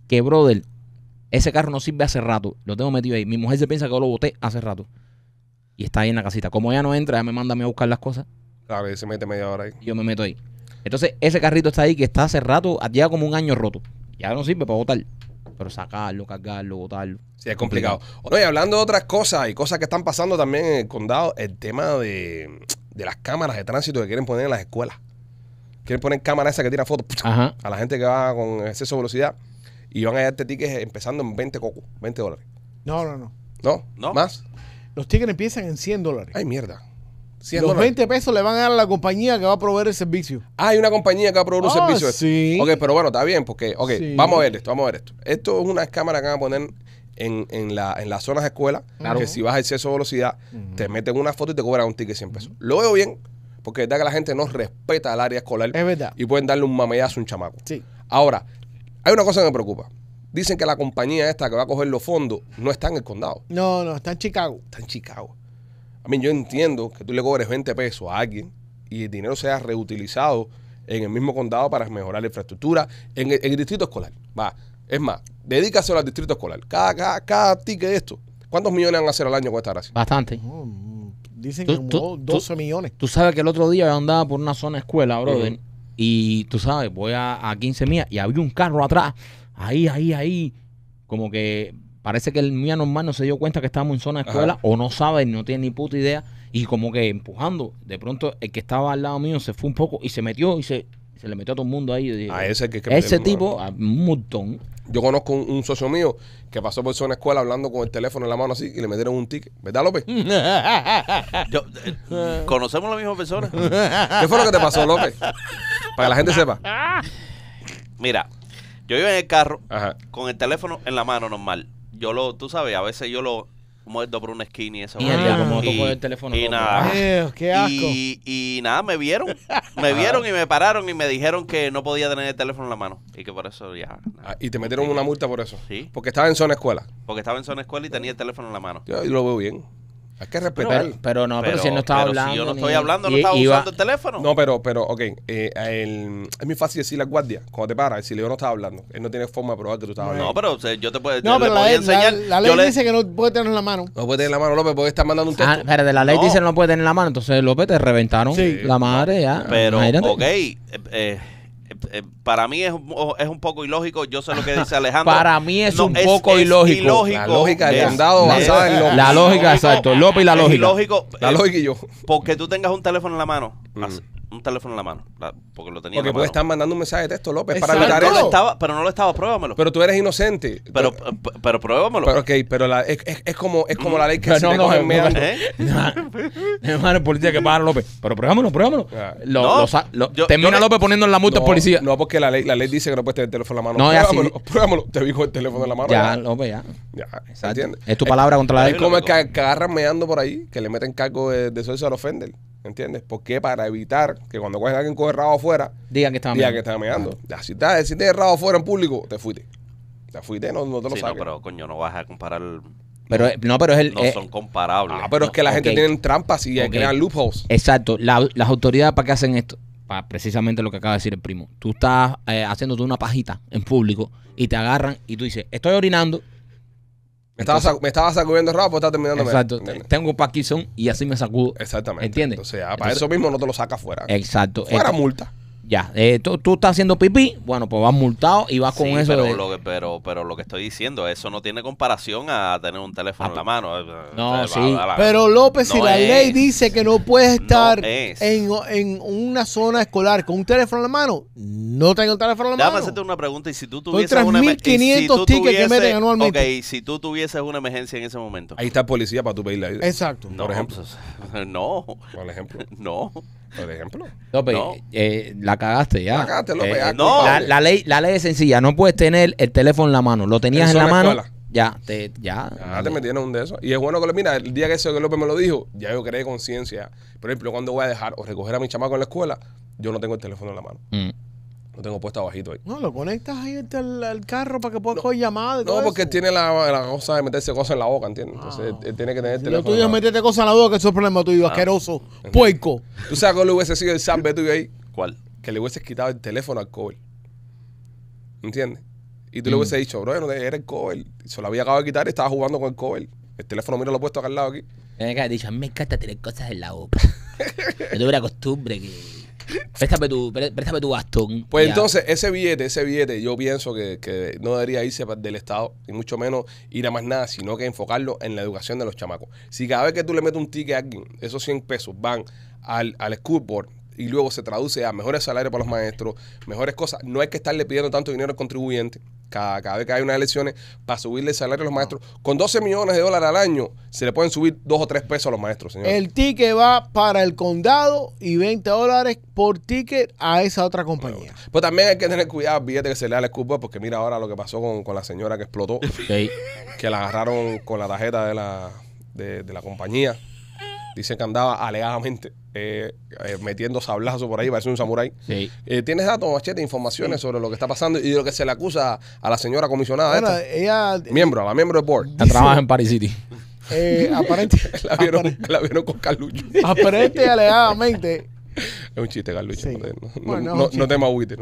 Que, brother, ese carro no sirve hace rato. Lo tengo metido ahí. Mi mujer se piensa que yo lo boté hace rato. Y está ahí en la casita. Como ella no entra, ella me manda a mí a buscar las cosas. Claro, y se mete media hora ahí. yo me meto ahí. Entonces, ese carrito está ahí que está hace rato, día como un año roto. Ya no sirve para botar. Pero sacarlo, cargarlo, botarlo. Sí, es complicado. Oye, hablando de otras cosas y cosas que están pasando también en el condado, el tema de, las cámaras de tránsito que quieren poner en las escuelas. Quieren poner cámaras esas que tiran fotos a la gente que va con exceso de velocidad y van a darte este tickets empezando en 20 cocos, 20 dólares. No, no, no. ¿No? ¿Más? Los tickets empiezan en 100 dólares. Ay, mierda. los 20 pesos le van a dar a la compañía que va a proveer el servicio. Ah, hay una compañía que va a proveer un ah, servicio. sí. Ok, pero bueno, está bien, porque, ok, vamos a ver esto, vamos a ver esto. Esto es una cámara que van a poner en, las zonas de escuela, Claro. que si vas a exceso de velocidad, te meten una foto y te cobran un ticket de 100 pesos. Lo veo bien, porque es que la gente no respeta el área escolar. Es verdad. Y pueden darle un mameazo a un chamaco. Sí. Ahora, hay una cosa que me preocupa. Dicen que la compañía esta que va a coger los fondos no está en el condado. No, no, está en Chicago. Está en Chicago. A mí yo entiendo que tú le cobres 20 pesos a alguien y el dinero sea reutilizado en el mismo condado para mejorar la infraestructura en el, distrito escolar. Va, es más, dedícaselo al distrito escolar. Cada, cada, cada ticket de esto. ¿Cuántos millones van a hacer al año con esta gracia? Bastante. Oh, mm. dicen que 12 millones. Tú sabes que el otro día andaba por una zona escuela, brother. Y tú sabes, voy a, 15 millas y había un carro atrás. Ahí, ahí, ahí. Como que parece que el mío normal no se dio cuenta que estábamos en zona escuela o no sabe, no tiene ni puta idea. Y como que empujando, de pronto el que estaba al lado mío se fue un poco y se metió y se, se le metió a todo el mundo ahí. a ese que, que Ese tipo, a un montón. Yo conozco un, socio mío que pasó por zona escuela hablando con el teléfono en la mano así y le metieron un ticket. ¿Verdad, López? (laughs) Eh, ¿Conocemos a la misma persona? ¿Qué fue lo que te pasó, López? (laughs) para que la gente sepa. (laughs) Mira, yo iba en el carro con el teléfono en la mano normal. Yo lo, tú sabes, a veces yo lo muerto por una esquina y eso. Y, nada. Ah, y, nada, me vieron. Me vieron y me pararon y me dijeron que no podía tener el teléfono en la mano. Y que por eso ya. Ah, y te metieron una multa por eso. Sí. Porque estaba en zona escuela. Porque estaba en zona escuela y tenía el teléfono en la mano. Yo, yo lo veo bien. Hay que respetar. Pero, no, pero, si no estaba hablando. Si yo no estoy hablando, no estaba usando el teléfono. No, pero, pero, ok. Eh, es muy fácil decirle al guardia, cuando te paras, decirle yo no estaba hablando. Él no tiene forma de probar que tú estabas hablando. No, pero yo te puedo, no, pero la, enseñar. La, ley dice que no puede tener en la mano. No puede tener la mano, López, porque está mandando un ah, texto. Ah, de la ley dice que no puede tener en la mano. Entonces, López, te reventaron la madre ya. Pero, ok. eh, eh eh, eh, para mí es, es, un poco ilógico. Yo sé lo que dice Alejandro. (laughs) para mí es un poco ilógico. La lógica del condado basada en López. La lógica, exacto. López y la lógica. la eh, lógica y yo. Porque tú tengas un teléfono en la mano. Mm un teléfono en la mano. porque lo tenía. Porque puede estar mandando un mensaje de texto, López, para Pero no lo estaba, pero no lo estaba, pruébamelo. Pero tú eres inocente. Pero, pero eh, pero pruébamelo. pero ok, pero la- es, como, es como la ley que se no, te no, cogen no, Hermano, ¿Eh? (laughs) policía que paga López. Pero pruébamelo, pruébamelo. Ah. termina López poniendo en la multa al policía. No, porque la ley, la ley dice que no puedes tener el teléfono en la mano. No, ya sí. pruébamelo, Te vi el teléfono en la mano. ya, López, ya. Ya, Exacto. ¿entiendes? Es tu palabra contra la ley. Es como el que, meando por ahí, que le meten cargo de, de los ¿Entiendes? Porque para evitar que cuando cogen alguien con rabo afuera, digan que estaba digan meando. que está meando. Si, te, si afuera en público, te fuiste. Te fuiste, no, no te lo sabes. pero coño, no vas a comparar. Pero, eh, no, pero eh, son comparables. Ah, pero es que la gente tiene trampas y crean loopholes. Exacto. las autoridades, ¿para qué hacen esto? Para precisamente lo que acaba de decir el primo. Tú estás eh, haciéndote una pajita en público y te agarran y tú dices, estoy orinando me, estaba, sacudiendo me estaba sacudiendo estaba terminando. Exacto. tengo Tengo Parkinson y así me sacudo. Exactamente. ¿Entiendes? O sea, para eso mismo no te lo sacas fuera. Exacto. Fuera multa. Ya, eh, tú, estás haciendo pipí, bueno, pues vas multado y vas con eso. Pero, lo que, pero, lo que estoy diciendo, eso no tiene comparación a tener un teléfono en ah, la mano. Pues, no, sí. pero López, si la ley dice que no puedes estar en, una zona escolar con un teléfono en la mano, no tengo el teléfono en la mano. Déjame hacerte una pregunta y si tú tuvieses una emergencia. Si tickets que meten anualmente. Ok, si tú tuvieses una emergencia en ese momento. Ahí está el policía para tu pedirle Exacto. Pues, (laughs) no, por ejemplo. No. Por ejemplo. No. Por ejemplo. López pues, eh, la cagaste ya. La cagaste, López eh, eh, la, ley, la ley es sencilla. No puedes tener el teléfono en la mano. Lo tenías en la mano. Ya, te, ya. te metieron un de esos. Y es bueno que lo, mira, el día que eso que López me lo dijo, ya yo creé conciencia. Por ejemplo, cuando voy a dejar o recoger a mi chamaco en la escuela, yo no tengo el teléfono en la mano. Mm. Lo tengo puesto abajito ahí. No, lo conectas ahí este, al, carro para que pueda coger llamadas. No, porque tiene la, cosa de meterse cosas en la boca, ¿entiendes? Entonces ah. él, tiene que tener el teléfono. Lo tú ya meterte cosas en la boca, eso es problema tuyo, ah. asqueroso, puerco. ¿Tú sabes le hubiese sido el salve tuyo ahí? ¿Cuál? Que le hubieses quitado el teléfono al cover. ¿Entiendes? Y tú le mm. hubieses dicho, bro, era el cover. Se lo había acabado de quitar y estaba jugando con el cover. El teléfono, mira, lo he puesto acá al lado aquí. Me dicho, a me encanta tener cosas en la boca. (laughs) Yo tuve la costumbre que Préstame tu, bastón. Pues entonces, ese billete, ese billete, yo pienso que, no debería irse del Estado, y mucho menos ir a más nada, sino que enfocarlo en la educación de los chamacos. Si cada vez que tú le metes un ticket a alguien, esos 100 pesos van al, al school board, y luego se traduce a mejores salarios para los maestros, mejores cosas. No hay que estarle pidiendo tanto dinero al contribuyente cada, vez que hay unas elecciones para subirle el salario a los maestros. Con 12 millones de dólares al año se le pueden subir 2 o 3 pesos a los maestros, señor. El ticket va para el condado y 20 dólares por ticket a esa otra compañía. pues también hay que tener cuidado al que se le da la porque mira ahora lo que pasó con, la señora que explotó, que la agarraron con la tarjeta de la, de la compañía. Dice que andaba alegadamente eh, eh, metiendo sablazos por ahí, parece un samurái. Eh, ¿Tienes datos, Machete, informaciones sobre lo que está pasando y de lo que se le acusa a la señora comisionada? ella. Miembro, la miembro de board. trabaja en Paris City. Eh, (laughs) la, vieron, con Carlucho. (laughs) Aparente alegadamente, es un chiste, Carlucho. No, te no te me agüites,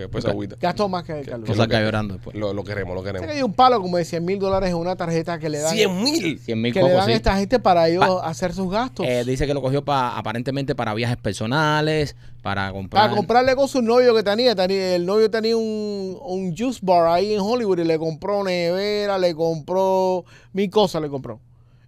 después Gastó más que el Carlucho. llorando después. Lo, queremos, lo queremos. Tiene hay un palo como de 100 mil dólares en una tarjeta que le dan. 100 mil. 100 mil Que le dan a esta gente para ellos hacer sus gastos. Eh, dice que lo cogió aparentemente para viajes personales, para comprar. Para comprarle con su novio que tenía. tenía el novio tenía un juice bar ahí en Hollywood y le compró nevera, le compró mil cosas, le compró.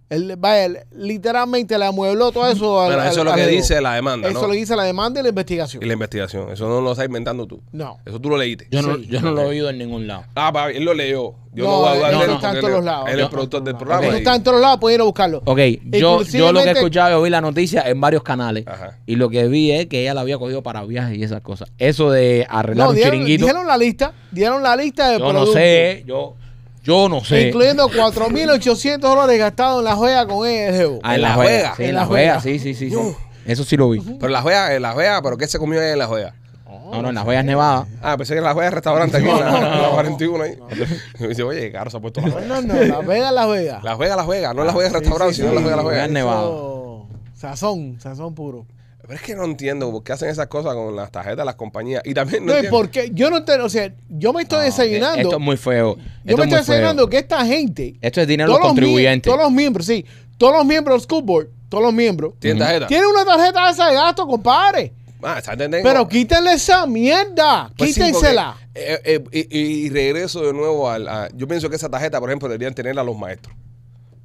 Él, vaya, literalmente le amuebló todo eso. Al, pero eso es lo que dice la demanda. Eso lo dice la demanda y la investigación. Y la investigación. Eso no lo estás inventando tú. No. Eso tú lo leíste. Yo no, yo no lo he oído en ningún lado. Ah, él lo leyó. Yo no, voy a dudar él. está en todos lados. Él es el productor del programa. Él está en todos lados, puedes ir a buscarlo. Ok, yo, yo lo que he escuchado, yo vi la noticia en varios canales. Ajá. Y lo que vi es que ella la había cogido para viajes y esas cosas. Eso de arreglar un dieron, chiringuito. Dieron la lista. Dieron la lista de productos. no sé, yo yo no sé. Incluyendo 4.800 dólares gastados en la juega con él. Ah, en la, juega. Sí, en la juega, sí, sí, sí. Eso sí lo vi. Pero la juega, la juega, pero ¿qué se comió en la juega? No, no, en Las es Nevada. Ah, pensé que en Las es restaurante aquí, no, en, la, no, la (laughs) 41 ahí. Me dice, oye, caro se ha puesto No, no, no, Las la Las La Las Vegas, la juega. no la Las ah, Vegas restaurante, sí, sí, sino la Las Vegas, Las Vegas. Nevada. Sazón, sazón puro. Pero es que no entiendo por qué hacen esas cosas con las tarjetas de las compañías. Y también no, no porque yo no entiendo, o sea, yo me estoy desayunando. Esto es muy feo. Yo me estoy desayunando que esta gente. Esto es dinero de los contribuyentes. Todos los miembros, sí. Todos los miembros del school todos los miembros. Tienen tarjeta. Tienen una tarjeta de gasto, compadre. Ah, Pero quítenle esa mierda. Pues quítensela. Eh, eh, y, regreso de nuevo al. A, yo pienso que esa tarjeta, por ejemplo, deberían tenerla los maestros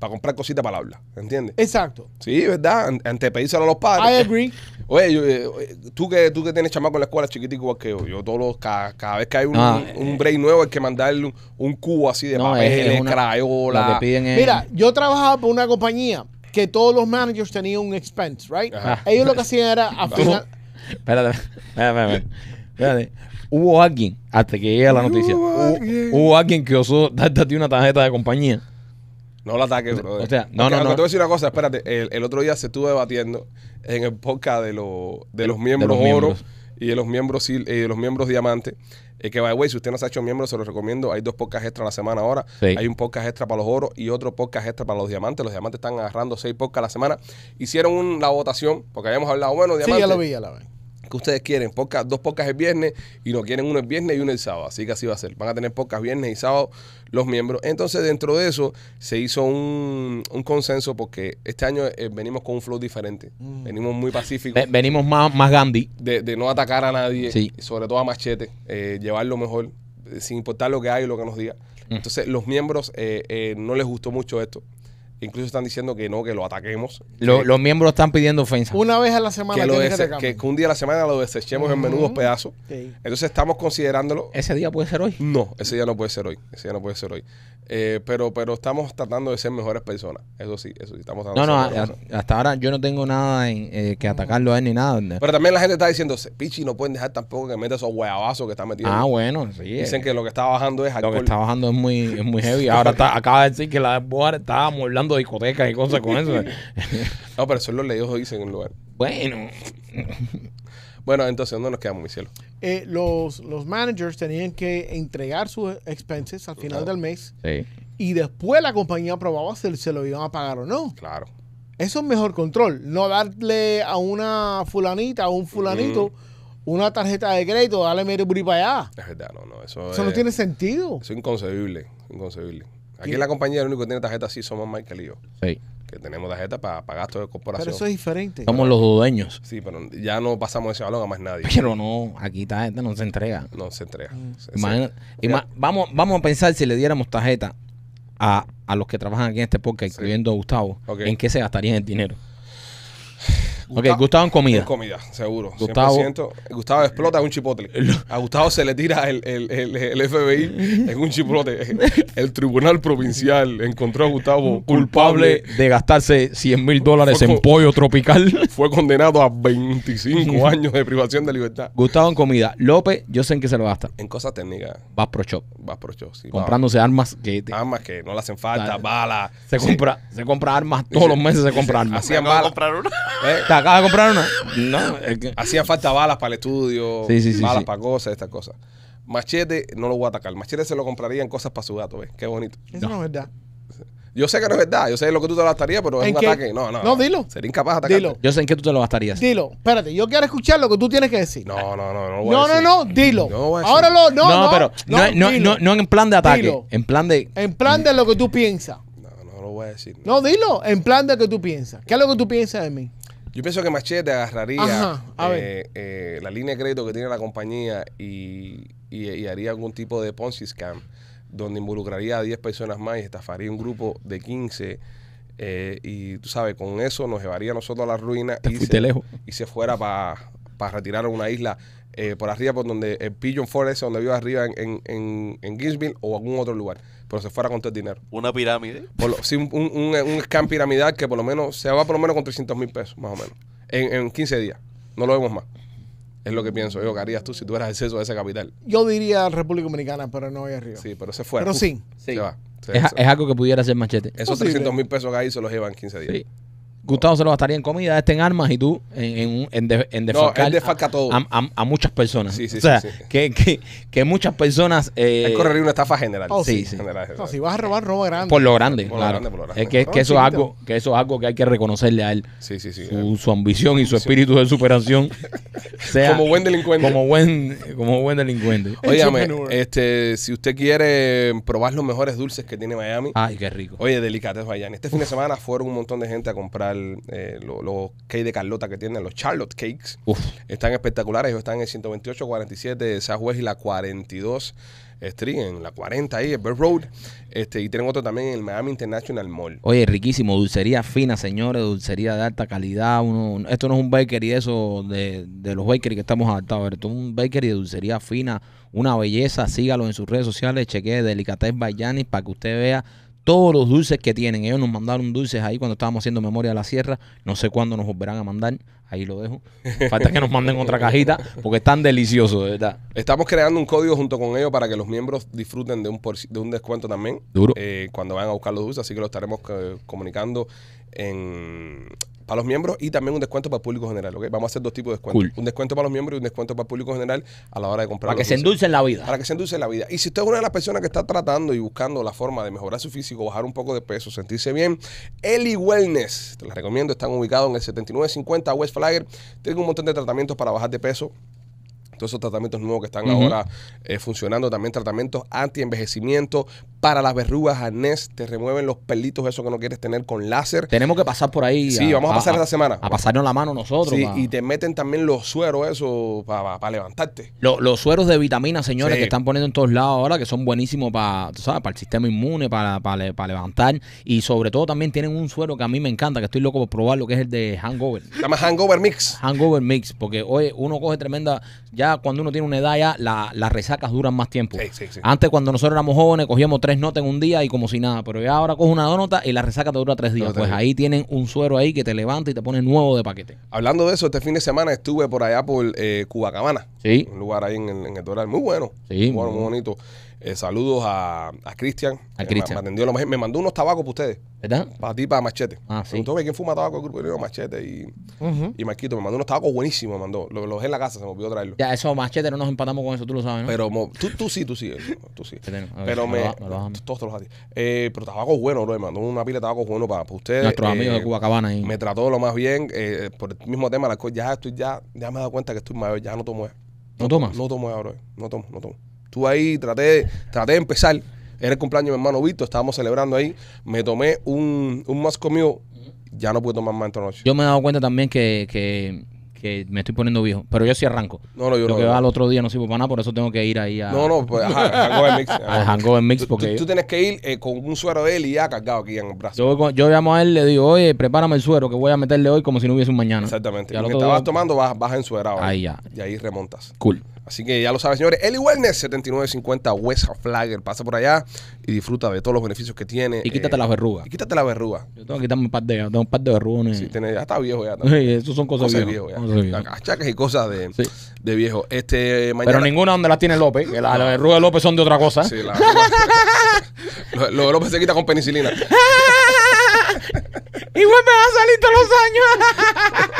para comprar cositas para hablar, ¿entiendes? Exacto. Sí, ¿verdad? Antes pedírselo a los padres. I agree. (laughs) Eh, oye, tú, que, tú que tienes chamaco en la escuela chiquitico igual yo, todos los, cada, vez que hay un, eh, break nuevo hay que mandarle un, cubo así de papel, es crayola. Lo Mira, yo trabajaba por una compañía que todos los managers tenían un expense, ¿right? Ellos lo que hacían era afinar... (laughs) espérate, espérate, espérate. hubo alguien, hasta que llega la noticia, hubo, hubo alguien que osó darte una tarjeta de compañía no lo ataques, bro. O sea, no, no, no. Te voy a decir una cosa, espérate. El, el, otro día se estuvo debatiendo en el podcast de, de los miembros oro y de los miembros, y eh, los miembros diamante. Eh, que, by the way, si usted no se ha hecho miembro, se lo recomiendo. Hay dos podcasts extra a la semana ahora. Hay un podcast extra para los oros y otro podcast extra para los diamantes. Los diamantes están agarrando seis podcasts a la semana. Hicieron la votación, porque habíamos hablado, bueno, diamantes. Sí, ya lo vi, ya la vi que ustedes quieren. pocas dos pocas el viernes y no quieren uno el viernes y uno el sábado. Así que así va a ser. Van a tener pocas viernes y sábado los miembros. Entonces, dentro de eso, se hizo un, un consenso porque este año eh, venimos con un flow diferente. Mm. Venimos muy pacíficos. venimos más, más Gandhi. De, de no atacar a nadie, sobre todo a Machete. Eh, llevarlo mejor, eh, sin importar lo que hay y lo que nos diga. Mm. Entonces, los miembros no les gustó mucho esto. Incluso están diciendo que no, que lo ataquemos. los miembros están pidiendo ofensa. Una vez a la semana que, lo un día a la semana lo desechemos en menudos pedazos. Entonces estamos considerándolo. Ese día puede ser hoy. No, ese día no puede ser hoy. Ese día no puede ser hoy. Eh, pero, pero estamos tratando de ser mejores personas. Eso sí, eso sí, estamos No, no, hasta ahora yo no tengo nada en, eh, que atacarlo a él ni nada. Pero también la gente está diciendo, Pichi, no pueden dejar tampoco que meta esos huevazos que está metiendo. ah, bueno, sí. Dicen eh. que lo que está bajando es lo que está bajando es muy, muy heavy. (laughs) Ahora acaba de decir que la de estábamos dicotecas discotecas y cosas con eso. (laughs) no, pero eso es lo leídos dicen en un lugar. Bueno. (laughs) bueno, entonces, ¿dónde nos quedamos, mi cielo? Eh, los, managers tenían que entregar sus expenses al final del mes. Y después la compañía probaba si se lo iban a pagar o no. Claro. Eso es mejor control. No darle a una fulanita, a un fulanito. una tarjeta de crédito, dale medio para allá. no, eso, no tiene sentido. es inconcebible, inconcebible. Aquí en la compañía el único que tiene tarjeta así somos Michael y yo. Sí. Que tenemos tarjeta para, para gastos de corporación. Pero eso es diferente. Somos los dueños. Sí, pero ya no pasamos ese balón a más nadie. Pero no, aquí tarjeta no se entrega. No se entrega. Mm. vamos, vamos a pensar si le diéramos tarjeta a, los que trabajan aquí en este podcast, incluyendo a Gustavo, en qué se gastaría el dinero. (sighs) ok, Gustavo en comida. En comida, seguro. Gustavo, Gustavo explota en un chipotle. (laughs) A Gustavo se le tira el, FBI en un chipotle. (laughs) El tribunal provincial encontró a Gustavo culpable, de gastarse 100 mil dólares en pollo tropical. (laughs) Fue condenado a 25 años de privación de libertad. Gustavo en comida. López, yo sé en qué se lo gasta. En cosas técnicas. Vas pro shop. Vas pro shop, sí. Comprándose armas que... Armas que no le hacen falta, balas. Se, compra, se compra armas todos los meses, se compra armas. Hacían balas. Eh, acabas de comprar una. No, es Hacía falta balas para el estudio, balas para cosas, estas cosas. Machete no lo voy a atacar. Machete se lo compraría en cosas para su gato, ¿ves? Qué bonito. Eso no es verdad. Yo sé que no es verdad, yo sé lo que tú te gastarías, pero es un ataque. No, no. No, dilo. Sería incapaz de atacar. Dilo. Yo sé en qué tú te lo gastarías. Dilo, espérate, yo quiero escuchar lo que tú tienes que decir. No, no, no, no lo voy no, no, no, dilo. No Ahora lo, no, no, pero no, no, no, no en plan de ataque, en plan de En plan de lo que tú piensas. No, no lo voy a decir. No, dilo, en plan de lo que tú piensas. ¿Qué es lo que tú piensas de mí? Yo pienso que Machete agarraría eh, eh, la línea de crédito que tiene la compañía y, haría algún tipo de Ponzi scam donde involucraría a 10 personas más y estafaría un grupo de 15. Eh, y tú sabes, con eso nos llevaría a nosotros a la ruina y, se, fuera para retirar a una isla por arriba, por donde el Pigeon Forest, donde vive arriba en, en, en, en o algún otro lugar pero se fuera con todo el dinero. ¿Una pirámide? sí, un, un, piramidal que por lo menos se va por lo menos con 300 mil pesos, más o menos, en, 15 días. No lo vemos más. Es lo que pienso yo, ¿qué harías tú si tuvieras acceso de ese capital? Yo diría República Dominicana, pero no voy arriba. Sí, pero se fuera. Pero sí. es, algo que pudiera ser machete. Esos 300 mil pesos que ahí se los llevan 15 días. Sí. Gustavo se lo gastaría en comida, este en armas y tú en, en, en, A, muchas personas. o sea, que, que, muchas personas. Eh, Él correría una estafa general. Oh, sí, sí. si vas a robar, roba grande. Por lo grande, claro. Lo grande, Es que, eso es algo, que eso algo que hay que reconocerle a él. Sí, sí, sí. Su, ambición y su espíritu de superación. (laughs) como buen delincuente. Como buen, como buen delincuente. oye este, si usted quiere probar los mejores dulces que tiene Miami. Ay, qué rico. Oye, delicates Miami. Este fin de semana fueron un montón de gente a comprar eh, los, cakes de Carlota que tienen, los Charlotte Cakes. Están espectaculares. Ellos están en 128, 47 de Southwest y la 42 Street, en la 40 ahí, el Bird Road. Este, y tienen otro también en el Miami International Mall. Oye, riquísimo, dulcería fina, señores, dulcería de alta calidad. Uno, esto no es un bakery eso de, los bakery que estamos adaptados. Esto es un bakery de dulcería fina, una belleza. Sígalo en sus redes sociales, chequee Delicatez Bayani para que usted vea todos los dulces que tienen. Ellos nos mandaron dulces ahí cuando estábamos haciendo Memoria de la Sierra. No sé cuándo nos volverán a mandar. Ahí lo dejo. Falta que nos manden otra cajita porque están deliciosos, de verdad. Estamos creando un código junto con ellos para que los miembros disfruten de un, por, de un descuento también. Duro. Eh, cuando vayan a buscar los dulces. Así que lo estaremos eh, comunicando en, a los miembros y también un descuento para el público general. Vamos a hacer dos tipos de descuentos. Un descuento para los miembros y un descuento para el público general a la hora de comprar. Para que se endulcen la vida. Para que se endulcen la vida. Y si usted es una de las personas que está tratando y buscando la forma de mejorar su físico, bajar un poco de peso, sentirse bien, Eli Wellness, te las recomiendo, están ubicados en el 7950 West Flagger. Tienen un montón de tratamientos para bajar de peso todos esos tratamientos nuevos que están ahora eh, funcionando, también tratamientos anti-envejecimiento, para las verrugas, arnés, te remueven los pelitos, eso que no quieres tener con láser. Tenemos que pasar por ahí. Sí, vamos a pasar esta semana. A pasarnos la mano nosotros. Sí, y te meten también los sueros, eso, para levantarte. los sueros de vitamina, señores, que están poniendo en todos lados ahora, que son buenísimos para, sabes, para el sistema inmune, para, levantar. Y sobre todo también tienen un suero que a mí me encanta, que estoy loco por probarlo, que es el de Hangover. Se llama Hangover Mix. Hangover Mix, porque hoy uno coge tremenda, ya cuando uno tiene una edad, ya las resacas duran más tiempo. Antes, cuando nosotros éramos jóvenes, cogíamos tres notas en un día y como si nada. Pero ya ahora cojo una nota y la resaca te dura tres días. pues ahí tienen un suero ahí que te levanta y te pone nuevo de paquete. Hablando de eso, este fin de semana estuve por allá por Cuba eh, Cubacabana. Sí. Un lugar ahí en el, Muy bueno. Sí. bueno muy bonito. Eh, saludos a, a Cristian. A Cristian. Me, me, mandó unos tabacos para ustedes. ¿Verdad? Para ti, para Machete. Ah, sí. Entonces, ¿quién fuma tabaco? El grupo de Machete y, y Marquito. Me mandó unos tabacos buenísimos, me mandó. Los, dejé en la casa, se me olvidó traerlo Ya, eso, Machete, no nos empatamos con eso, tú lo sabes, ¿no? Pero tú, tú sí, tú sí. Eh, tú sí. pero me... todos los a eh, pero tabacos bueno, bro. Me mandó una pila de tabaco bueno para, para, ustedes. Nuestros amigo amigos de eh, Cuba Cabana ahí. Me trató lo más bien. por el mismo tema, la, ya estoy, ya, ya me he dado cuenta que estoy mayor, ya no tomo eso. ¿No tomas? No tomo ahora, no tomo, no tomo. Estuve ahí, traté, traté de empezar. Era el cumpleaños de mi hermano Vito, estábamos celebrando ahí. Me tomé un, un más comido. Ya no pude tomar más esta noche. Yo me he dado cuenta también que, me estoy poniendo viejo, pero yo sí arranco. No, no, yo Lo que va al otro día no sirve para nada, por eso tengo que ir ahí a. No, no, pues a hangover mix. A (laughs) hangover mix, porque. Tú, tienes que ir eh, con un suero de él y ya cargado aquí en el brazo. Yo, yo llamo a él, le digo, oye, prepárame el suero que voy a meterle hoy como si no hubiese un mañana. Exactamente. lo que estabas tomando, vas, vas ahora. Ahí ya. Y ahí remontas. Cool. Así que ya lo saben, señores. Eli Wellness 7950 West Flagger. Pasa por allá y disfruta de todos los beneficios que tiene. Y quítate eh, las verrugas. Y quítate las verrugas. Yo tengo que quitarme un par de, tengo un par de verrugas Sí, tiene, ya está viejo ya. Sí, eso son cosas, cosas viejas. Viejo, Achacas y cosas de, de, viejo. Este, mañana... Pero ninguna donde las tiene López. Que las, verrugas de López son de otra cosa. Sí, las (laughs) lo, de López se quita con penicilina. (laughs) Igual me va a salir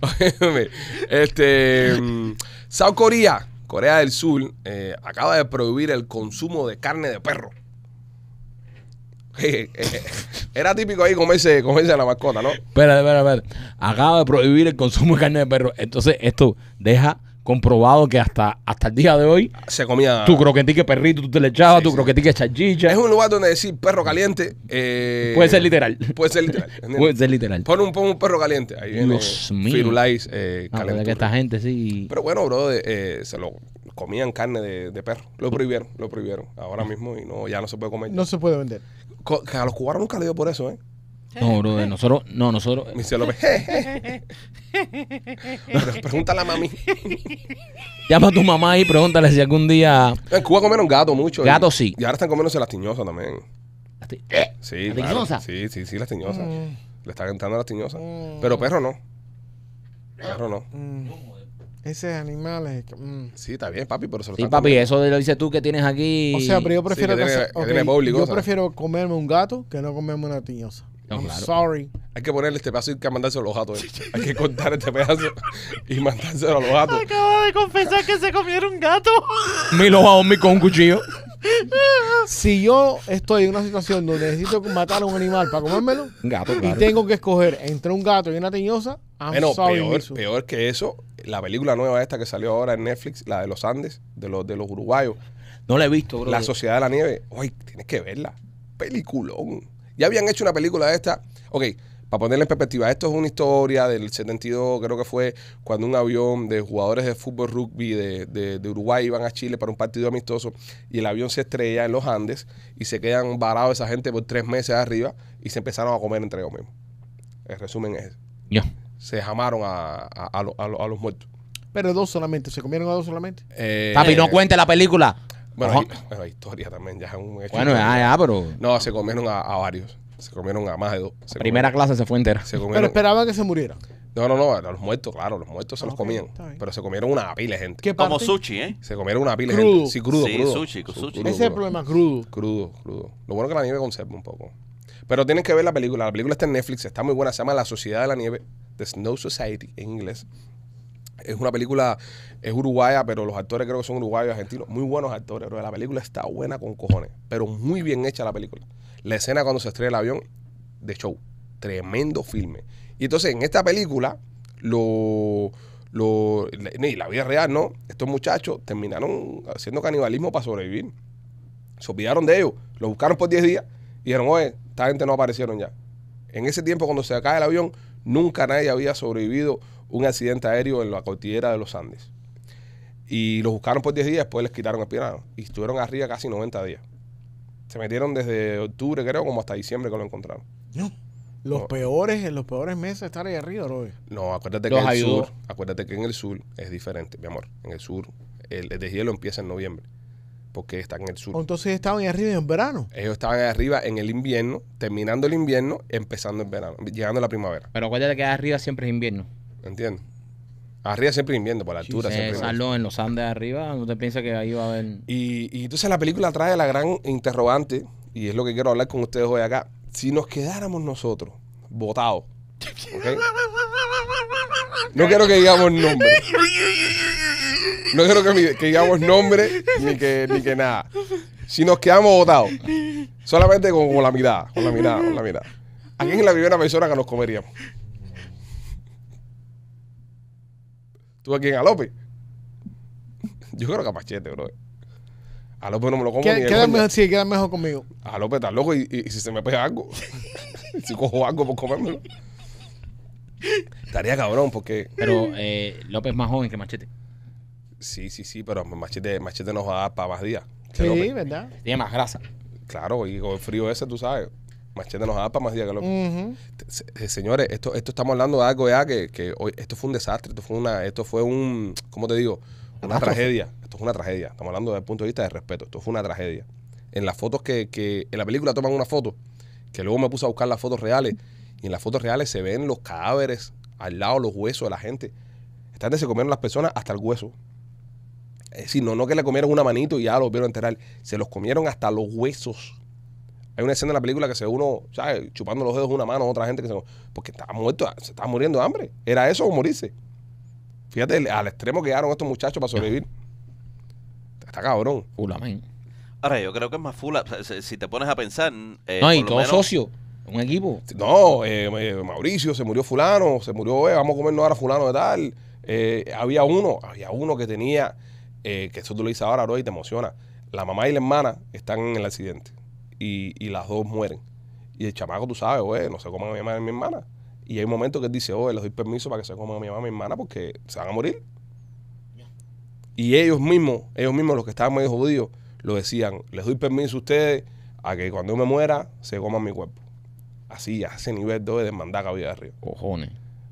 todos los años. (laughs) este. Mm, South Korea, Corea del Sur, eh, acaba de prohibir el consumo de carne de perro. (laughs) Era típico ahí comerse, comerse a la mascota, ¿no? Espera, espera, espera. Acaba de prohibir el consumo de carne de perro. Entonces, esto deja comprobado que hasta, hasta el día de hoy se comía tu croquetique perrito, tú te le echabas, tu croquetique chachicha. Es un lugar donde decir perro caliente eh, puede ser literal. Puede ser literal. (laughs) puede ser literal. Pon un, pon un perro caliente. Ahí viene los mío. Firulais eh, ah, esta gente sí. Pero bueno, bro, eh, eh, se lo comían carne de, de, perro. Lo prohibieron, lo prohibieron ahora mismo y no ya no se puede comer. No se puede vender. a los cubanos nunca le dio por eso, ¿eh? No, eh. bro, nosotros, no, nosotros. Micio López. (laughs) Pero pregúntale a mami. Llama a tu mamá y pregúntale si algún día. En Cuba comieron gato mucho. Gato ¿eh? sí. Y ahora están comiéndose las tiñosas también. sí, Sí, sí, las tiñosas. Mm. Le están cantando las tiñosas. Mm. Pero perro no. Perro no. Mm. Ese animales. Sí, está bien, papi, pero se lo Sí, papi, eso lo dices tú que tienes aquí. O sea, pero yo prefiero. yo prefiero comerme un gato que no comerme una tiñosa. Hay que ponerle este pedazo y mandárselo a los gatos. Eh. Hay que cortar este pedazo y mandárselo a los gatos. Acaba de confesar que se comieron un gato. Mil va a con un cuchillo. Si yo estoy en una situación donde necesito matar a un animal para comérmelo y tengo que escoger entre un gato y una teñosa I'm sorry, peor, peor que eso, la película nueva esta que salió ahora en Netflix, la de los Andes, de los, de los uruguayos, No la he visto, bro. La Sociedad de la Nieve. ¡ay! tienes que verla. Peliculón. Ya habían hecho una película de esta. Ok, para ponerle en perspectiva, esto es una historia del 72, creo que fue cuando un avión de jugadores de fútbol rugby de, Uruguay iban a Chile para un partido amistoso y el avión se estrella en los Andes y se quedan varados esa gente por tres meses arriba y se empezaron a comer entre ellos mismos. El resumen es Ya. Se jamaron a, a, los muertos. Pero dos solamente, ¿se comieron a dos solamente? Eh, Papi, no cuente la película. Bueno, historia también, ya es un hecho. Bueno, ya, pero. No, se comieron a, varios. Se comieron a más de dos. Primera clase se fue entera. Pero esperaba que se murieran. No, no, no, los muertos, claro, los muertos se los comían. Pero se comieron una pila gente. Como sushi, ¿eh? Se comieron una pila gente. Sí, crudo, Sí, sushi, sushi. Ese es el problema, crudo. Crudo, crudo. Lo bueno es que la nieve conserva un poco. Pero tienen que ver la película. La película está en Netflix, está muy buena. Se llama La Sociedad de la Nieve, The Snow Society en inglés. Es una película, es uruguaya, pero los actores creo que son uruguayos, argentinos. Muy buenos actores, pero la película está buena con cojones. Pero muy bien hecha la película. La escena cuando se estrella el avión, de show. Tremendo filme. Y entonces en esta película, lo, lo, ni la vida real, ¿no? Estos muchachos terminaron haciendo canibalismo para sobrevivir. Se olvidaron de ellos. Lo buscaron por 10 días y dijeron, oye, esta gente no aparecieron ya. En ese tiempo, cuando se acaba el avión, nunca nadie había sobrevivido un accidente aéreo en la cordillera de los Andes. Y los buscaron por 10 días, después les quitaron el piano. Y estuvieron arriba casi 90 días. Se metieron desde octubre, creo, como hasta diciembre que lo encontraron. No. Los peores, los peores meses estar ahí arriba, No, acuérdate que en el sur, acuérdate que en el sur es diferente, mi amor. En el sur, el, de deshielo empieza en noviembre. Porque están en el sur. Entonces estaban ahí arriba en verano. Ellos estaban ahí arriba en el invierno, terminando el invierno, empezando el verano, llegando a la primavera. Pero acuérdate que arriba siempre es invierno. ¿entiendes? Arriba siempre invierno, por la altura. salón en los Andes arriba, ¿no te piensas que ahí va a haber...? Y, entonces la película trae la gran interrogante, y es lo que quiero hablar con ustedes hoy acá. Si nos quedáramos nosotros votados, No quiero que digamos nombre. No quiero que, digamos nombre ni que, que nada. Si nos quedamos votados, solamente con, la mirada, con la mirada, con la mirada. ¿A quién es la primera persona que nos comeríamos? ¿Tú a quién? ¿A López? Yo creo que a Machete, bro. A López no me lo como. ni queda mejor, sí, queda mejor conmigo. A López está loco y, si se me pega algo, (laughs) si cojo algo por comérmelo. Estaría cabrón porque. Pero eh, López es más joven que Machete. Sí, sí, sí, pero Machete, machete nos va a dar para más días. Sí, ¿verdad? Tiene más grasa. Claro, y con el frío ese, tú sabes nos más Señores, esto, esto estamos hablando de algo ya que, que hoy, esto fue un desastre, esto fue una, esto fue un, ¿cómo te digo? Una tragedia. Esto es una tragedia. Estamos hablando desde el punto de vista de respeto. Esto fue una tragedia. En las fotos que, en la película toman una foto, que luego me puse a buscar las fotos reales, y en las fotos reales se ven los cadáveres al lado, los huesos de la gente. están gente se comieron las personas hasta el hueso. Es decir, no, no que le comieron una manito y ya lo vieron enterar. Se los comieron hasta los huesos. Hay una escena en la película que se uno, ¿sabes? Chupando los dedos una mano, otra gente que se. Porque estaba muerto, se estaba muriendo de hambre. Era eso o morirse. Fíjate al extremo que llegaron estos muchachos para sobrevivir. Está cabrón. Ahora, yo creo que es más fula Si, te pones a pensar. Eh, no, y todo socio. Un equipo. No, eh, eh, Mauricio, se murió Fulano, se murió, vamos a comernos ahora Fulano de tal. había uno, había uno que tenía. que eso tú lo dices ahora, bro, y te emociona. La mamá y la hermana están en el accidente y, y las dos mueren. Y el chamaco, tú sabes, no se coman a mi mamá y mi hermana. Y hay un momento que él dice, oye, les doy permiso para que se coman a mi mamá y mi hermana porque se van a morir. Y ellos mismos, ellos mismos los que estaban medio jodidos, lo decían, les doy permiso a ustedes a que cuando yo me muera se coman mi cuerpo. Así, a ese nivel de demandar vida de arriba. Cojones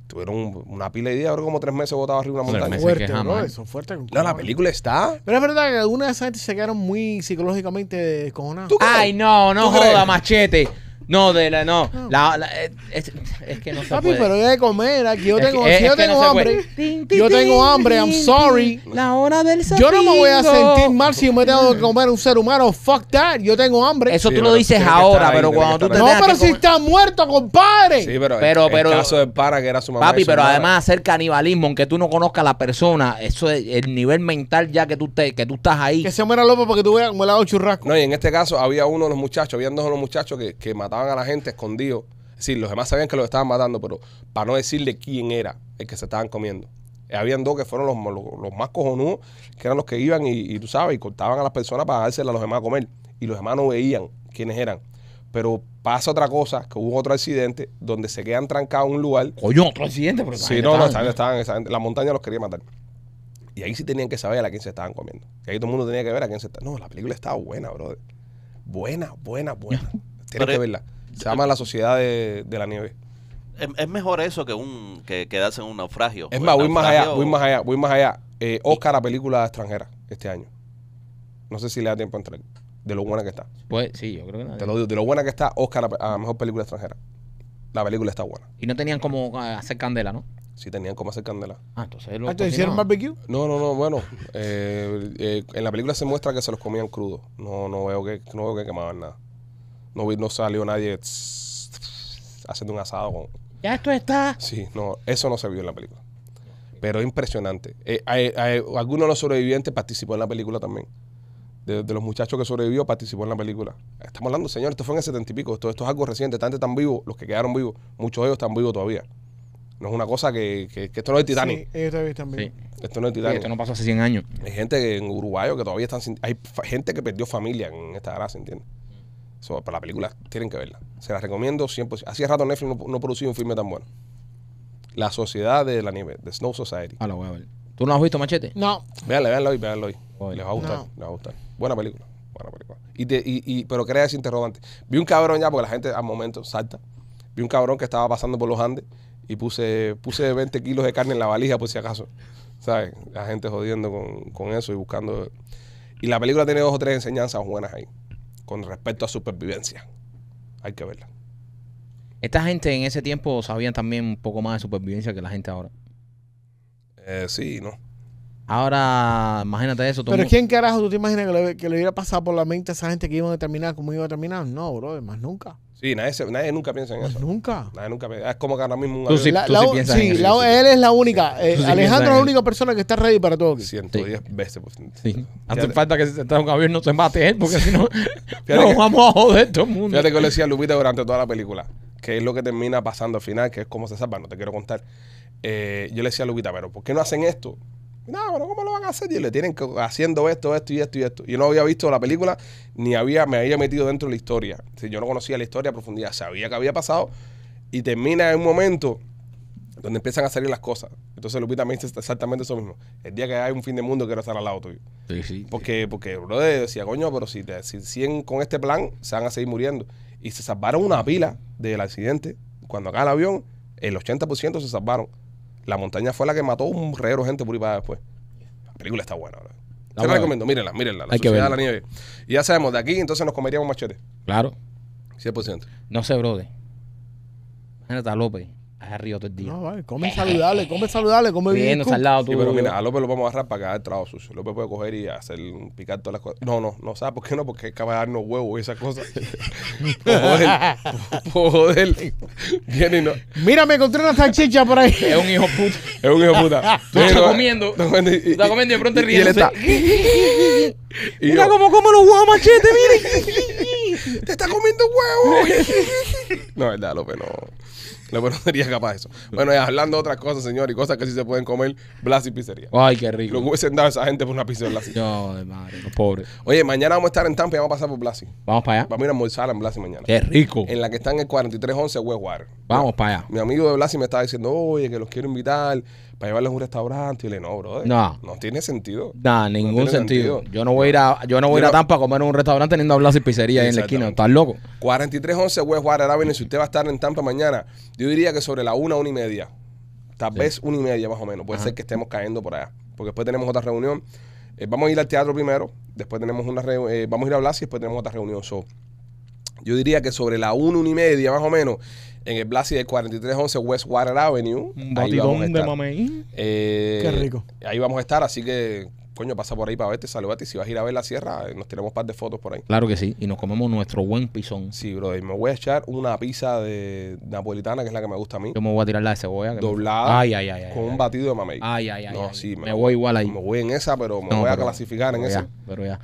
tuvieron una pila de ideas ahora como tres meses botados arriba una montaña. Fuerte, fuertes, ¿eh? ¿no? son fuertes. No, la película está. Pero es verdad que algunas se quedaron muy psicológicamente descojonadas. Ay, no, no joda, machete. No, de la, no. La, eh, es, que no se Papi, pero yo de comer. Aquí yo tengo, yo tengo hambre. yo tengo hambre, I'm sorry. La hora del sapingo. Yo no me voy a sentir mal si me tengo que comer un ser humano. Fuck that. Yo tengo hambre. Eso tú lo dices ahora, pero cuando tú te No, pero si estás está muerto, compadre. Sí, pero, pero, el, caso del para que era su mamá. Papi, pero además hacer canibalismo, aunque tú no conozcas a la persona, eso es el nivel mental ya que tú, te, que tú estás ahí. Que se muera loco porque tú veas un el churrasco. No, y en este caso había uno de los muchachos, habían dos de los muchachos que, que mataban a la gente escondido. Es los demás sabían que los estaban matando, pero para no decirle quién era el que se estaban comiendo. Eh, habían dos que fueron los, más cojonudos, que eran los que iban y, tú sabes, y cortaban a las personas para dárselas a los demás a comer. Y los demás no veían quiénes eran. Pero pasa otra cosa, que hubo otro accidente donde se quedan trancados en un lugar. Coño, otro accidente, pero Sí, no, no, estaban, la montaña los quería matar. Y ahí sí tenían que saber a quién se estaban comiendo. Y ahí todo el mundo tenía que ver a quién se estaba. No, la película estaba buena, brother. Buena, buena, buena. (laughs) Tienes que verla. Se llama La Sociedad de, la Nieve. Es, mejor eso que un que quedarse en un naufragio. Es pues, más, voy más allá, voy más allá, voy más allá. Oscar a película extranjera este año. No sé si le da tiempo a entrar. De lo buena que está. Pues sí, yo creo que nada. lo de lo buena que está Oscar a, mejor película extranjera. La película está buena. Y no tenían como ah, hacer candela, ¿no? Sí, tenían como hacer candela. Ah, entonces lo ah, hicieron barbecue? No, no, no, bueno. Eh, eh, en la película se muestra que se los comían crudos. No, no veo que, no veo que quemaban nada. No, no salió nadie haciendo un asado con... Ya esto está. Sí, no, eso no se vio en la película. Pero es impresionante. Eh, algunos de los sobrevivientes participó en la película también. De, los muchachos que sobrevivió participó en la película. Estamos hablando, señor, esto fue en el setenta y pico. Esto, es algo reciente. están vivos, los que quedaron vivos, muchos de ellos están vivos todavía. No es una cosa que, esto no es Titanic. Sí, Esto no es Titanic. esto no pasó hace 100 años. Hay gente en Uruguayo que todavía están Hay gente que perdió familia en esta gracia, ¿entiendes? para la película tienen que verla. Se las recomiendo 100%. Hace rato Netflix no, no producía un filme tan bueno. La Sociedad de la Nieve, The Snow Society. Ah, la voy a ver. ¿Tú no has visto Machete? No. Véanla, véanla hoy, véanla hoy. Les va a gustar, les va a gustar. Buena película, buena película. Y, pero crea ese interrogante. Vi un cabrón ya, porque la gente al momento salta. Vi un cabrón que estaba pasando por los Andes y puse, puse 20 kilos de carne en la valija por si acaso. ¿Sabes? La gente jodiendo con, con eso y buscando. Y la película tiene dos o tres enseñanzas buenas ahí con respecto a supervivencia. Hay que verla. Esta gente en ese tiempo sabía también un poco más de supervivencia que la gente ahora. Eh, sí, no. Ahora, imagínate eso. Pero ¿quién carajo tú te imaginas que le, hubiera pasado por la mente a esa gente que iba a determinar cómo iba a terminar? No, bro, más nunca. Sí, nadie, nadie nunca piensa en pues eso. Nunca. Nadie nunca piensa. Es como que ahora mismo un sí, él es la única. Eh, Alejandro es la única persona que está ready para todo. aquí. 110 veces. Sí. Hace falta que si se está un avión no se mate él, porque si no, (laughs) nos vamos a joder todo el mundo. Fíjate que yo le decía a Lupita durante toda la película, que es lo que termina pasando al final, que es cómo se salva, no te quiero contar. Eh, yo le decía a Lupita, pero ¿por qué no hacen esto? No, pero ¿cómo lo van a hacer? Y le tienen haciendo esto, esto y esto y esto. Yo no había visto la película ni había, me había metido dentro de la historia. yo no conocía la historia a profundidad, sabía que había pasado y termina en un momento donde empiezan a salir las cosas. Entonces Lupita me dice exactamente eso mismo. El día que hay un fin de mundo quiero estar al lado tuyo. Porque, porque bro, decía, coño, pero si, si siguen con este plan, se van a seguir muriendo. Y se salvaron una pila del accidente. Cuando acá el avión, el 80% se salvaron. La montaña fue la que mató un reero gente por ahí para después. La película está buena, bro. Te la recomiendo, mírenla, mírenla. La Hay que de la nieve. Y ya sabemos, de aquí entonces nos comeríamos machete. Claro. 100%. No sé, brother. Imagínate López. Arriba río todo el día. No, vale, come saludable, come (laughs) saludable, come bien. tú. pero mira, a López lo vamos a agarrar para haga el trabajo sucio. López puede coger y hacer picar todas las cosas. No, no, no sabes por qué no, porque acaba de darnos huevos y esas cosas. joder, (laughs) joder. Viene y no. Mira, me encontré una salchicha por ahí. Es un hijo puta. (laughs) Es un hijo puta. tú estás comiendo. estás comiendo y de pronto él está. mira cómo come los huevos machete, mire. Te está comiendo huevos. no, verdad, López, no. No, pero sería capaz eso. Bueno, y hablando de otras cosas, señor, y cosas que sí se pueden comer, Blasi y Pizzería. Ay, qué rico. Lo que hubiesen dado a esa gente por una pizza de Blasi. No, de madre, los pobres. Oye, mañana vamos a estar en Tampa y vamos a pasar por Blasi. Vamos para allá. Vamos a ir a almorzar en Blasi mañana. Qué rico. En la que están en el 4311 Westwater. Vamos para allá. Mi amigo de Blasi me estaba diciendo, oye, que los quiero invitar para llevarles a un restaurante y le no, brother. No. No tiene sentido. No, ningún sentido. Yo no voy a ir a, yo no voy a Tampa a comer en un restaurante teniendo a Blas pizzería ahí en la esquina. Estás loco. 4311 West Water Avenue. Si usted va a estar en Tampa mañana, yo diría que sobre la una, una y media. Tal vez una y media más o menos. Puede ser que estemos cayendo por allá. Porque después tenemos otra reunión. Eh, vamos a ir al teatro primero. Después tenemos una eh, vamos a ir a hablar y después tenemos otra reunión. yo diría que sobre la una, una y media más o menos en el Blasi de 4311 West Water Avenue. Un batidón de mamey. Eh, Qué rico. Ahí vamos a estar, así que coño, pasa por ahí para verte, saludate. Y si vas a ir a ver la sierra, eh, nos tiramos un par de fotos por ahí. Claro que sí. Y nos comemos nuestro buen pisón. Sí, brother. Me voy a echar una pizza de napolitana, que es la que me gusta a mí. Yo me voy a tirar la de cebolla. Doblada. ay, ay, Con un batido de mamey. Ay, ay, ay. No, sí, me, voy igual ahí. Me voy en esa, pero me voy a clasificar en esa. Pero ya.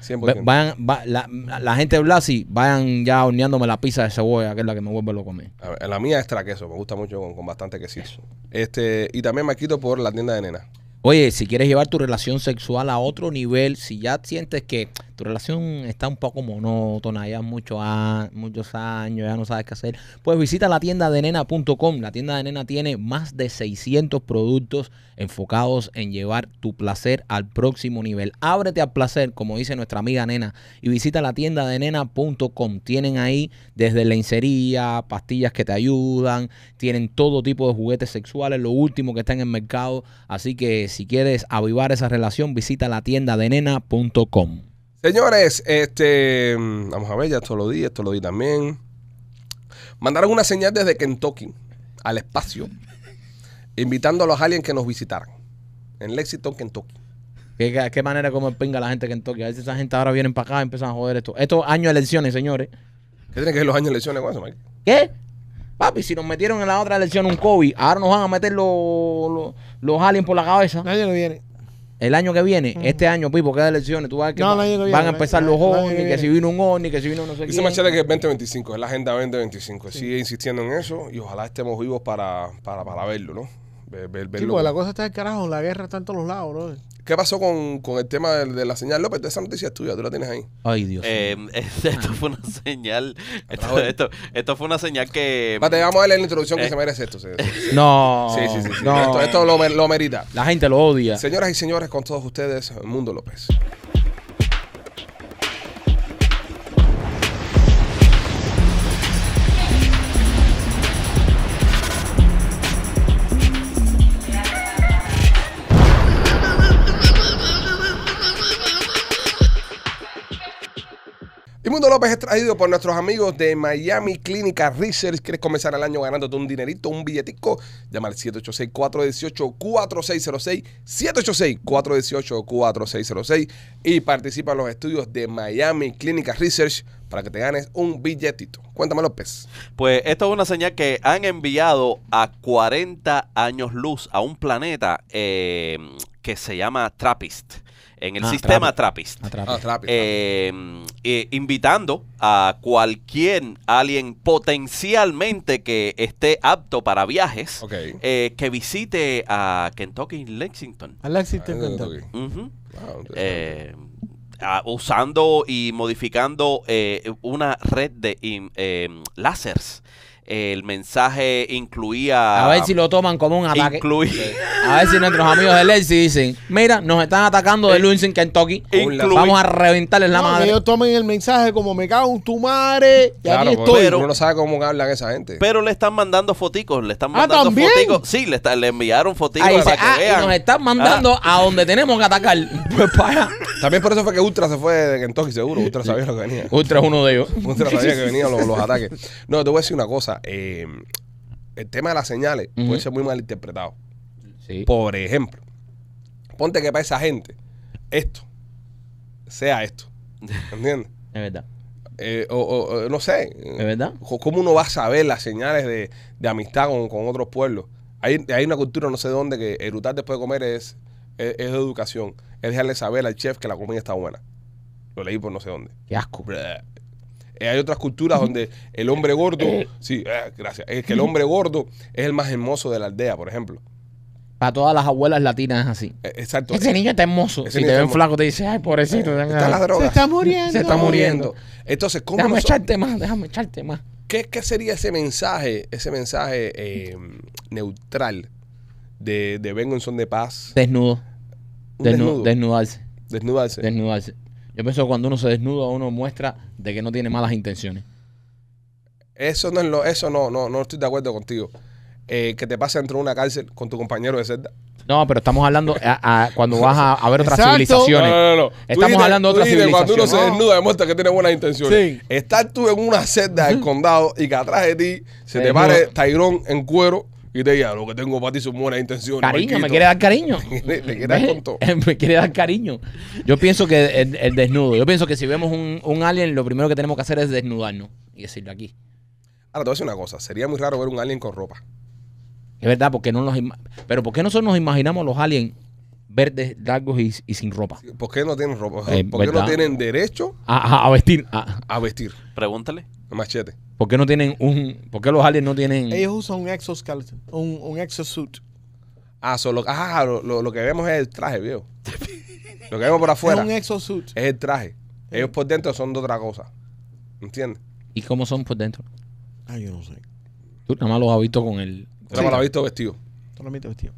la, gente de Blasi, vayan ya horneándome la pizza de cebolla, que es la que me vuelve a comer. ver, la mía es queso, me gusta mucho con, bastante quesito. Este, y también me quito por la tienda de nena. Oye, si quieres llevar tu relación sexual a otro nivel, si ya sientes que tu relación está un poco monótona, ya mucho a, muchos años, ya no sabes qué hacer, pues visita la tienda de nena.com. La tienda de nena tiene más de 600 productos enfocados en llevar tu placer al próximo nivel. Ábrete al placer, como dice nuestra amiga nena, y visita la tienda de nena.com. Tienen ahí desde lencería, pastillas que te ayudan, tienen todo tipo de juguetes sexuales, lo último que está en el mercado. Así que si quieres avivar esa relación, visita la tienda de nena.com. Señores, este, vamos a ver, ya esto lo di, esto lo di también. Mandaron una señal desde Kentucky al espacio, invitando a los aliens que nos visitaran en Lexington, Kentucky. ¿Qué, qué, qué manera como pinga la gente de Kentucky? A veces esa gente ahora viene para acá y empiezan a joder esto. Estos años de elecciones, señores. ¿Qué tiene que ver los años de elecciones con eso, Mike? ¿Qué? Papi, si nos metieron en la otra elección un COVID, ahora nos van a meter los, los, los aliens por la cabeza. Nadie lo viene. El año que viene, este año, Pipo, queda elecciones, tú vas a que van a empezar los jóvenes, que si vino un ONI, que si vino no sé qué. Dice Machete que es 2025, es la agenda 2025. Sí. Sigue insistiendo en eso y ojalá estemos vivos para, para, para verlo, ¿no? Ver, ver, verlo. Sí, la cosa está del carajo, la guerra está en todos lados, bro. ¿Qué pasó con, con el tema de, la señal López? Esa noticia es tuya, tú la tienes ahí. Ay, Dios. Eh, (laughs) esto fue una señal. (laughs) Esto, fue una señal que. Te vamos a leer la introducción que eh. se merece esto. No. Sí, sí, sí. Esto, lo, lo merita. La gente lo odia. Señoras y señores, con todos ustedes, Mundo López. mundo López es traído por nuestros amigos de Miami Clínica Research. ¿Quieres comenzar el año ganándote un dinerito, un billetico? Llama al 786-418-4606, 786-418-4606 y participa en los estudios de Miami Clínica Research para que te ganes un billetito. Cuéntame, López. Pues esto es una señal que han enviado a 40 años luz a un planeta eh, que se llama TRAPPIST en el ah, sistema Trappist. Ah, ah, eh, eh, invitando a cualquier alguien potencialmente que esté apto para viajes eh, que visite a Kentucky Lexington. Lexington, Kentucky. usando y modificando una red de lásers el mensaje incluía. A ver si lo toman como un ataque. A ver si nuestros amigos de Lexi dicen: Mira, nos están atacando de eh, Luis en Kentucky. Vamos a reventarles la no, madre. Que ellos tomen el mensaje como me cago en tu madre. Y aquí estoy. Pero, uno no sabe cómo hablan esa gente. Pero le están mandando foticos. Le están ah, mandando ¿Ah, foticos. Sí, le, le enviaron foticos ah, Y nos están ah. mandando a donde tenemos que atacar. (laughs) Pues para. También por eso fue que Ultra se fue de Kentucky, seguro. Ultra sabía lo que venía. Ultra es uno de ellos. Ultra sabía que venían los ataques. No, te voy a decir una cosa. Eh, el tema de las señales puede ser muy mal interpretado. Por ejemplo, ponte que para esa gente esto sea esto. ¿Entiendes? (laughs) es verdad. Eh, o, no sé. ¿Es verdad? Eh, ¿Cómo uno va a saber las señales de, amistad con, otros pueblos? Hay, una cultura, no sé dónde, que erutar después de comer es, es, educación. Es dejarle saber al chef que la comida está buena. Lo leí por no sé dónde. Qué asco. Eh, hay otras culturas donde el hombre gordo, sí, eh, gracias, es que el hombre gordo es el más hermoso de la aldea, por ejemplo. Para todas las abuelas latinas es así. Eh, exacto. Ese niño está hermoso. si te ven flaco, te dice, ay, pobrecito. Está Se está muriendo. Se está muriendo. Entonces, ¿cómo Déjame echarte más, déjame echarte más. ¿Qué, qué sería ese mensaje, ese mensaje neutral de, de Vengo en son de paz? Desnudo. desnudo. Desnudarse. Desnudarse. Desnudarse. Yo pienso que cuando uno se desnuda, uno muestra de que no tiene malas intenciones. Eso no es lo, eso no, no, no estoy de acuerdo contigo. Eh, que te pase dentro de una cárcel con tu compañero de celda. No, pero estamos hablando cuando vas a, ver otras civilizaciones. Estamos hablando de otras civilizaciones. Cuando uno se desnuda demuestra que tiene buenas intenciones. Estar tú en una celda del condado y que atrás de ti se te pare Tairón en cuero y te diga, lo que tengo para ti son buenas intenciones. Cariño, me quiere dar cariño. (laughs) le, quiere dar con todo. (laughs) me quiere dar cariño. Yo pienso que el, desnudo. Yo pienso que si vemos un, alien, lo primero que tenemos que hacer es desnudarnos y decirlo aquí. Ahora te voy a decir una cosa. Sería muy raro ver un alien con ropa. Es verdad, porque no nos. Pero ¿por qué nosotros nos imaginamos los aliens verdes, largos y, sin ropa. ¿Por qué no tienen ropa? Eh, ¿Por, qué no tienen derecho a, vestir? A, a, vestir. Pregúntale. Machete. ¿Por qué no tienen un. ¿Por qué los aliens no tienen. Ellos usan un exoskeleton, un, exosuit. Ah, solo. Ah, lo, lo, que vemos es el traje, viejo. (laughs) lo que vemos por afuera. Es un exosuit. Es el traje. Eh. Ellos por dentro son de otra cosa. ¿Entiendes? ¿Y cómo son por dentro? Ah, yo no sé. Tú nada más los has visto con el. nada más los has visto vestido. Solamente vestido.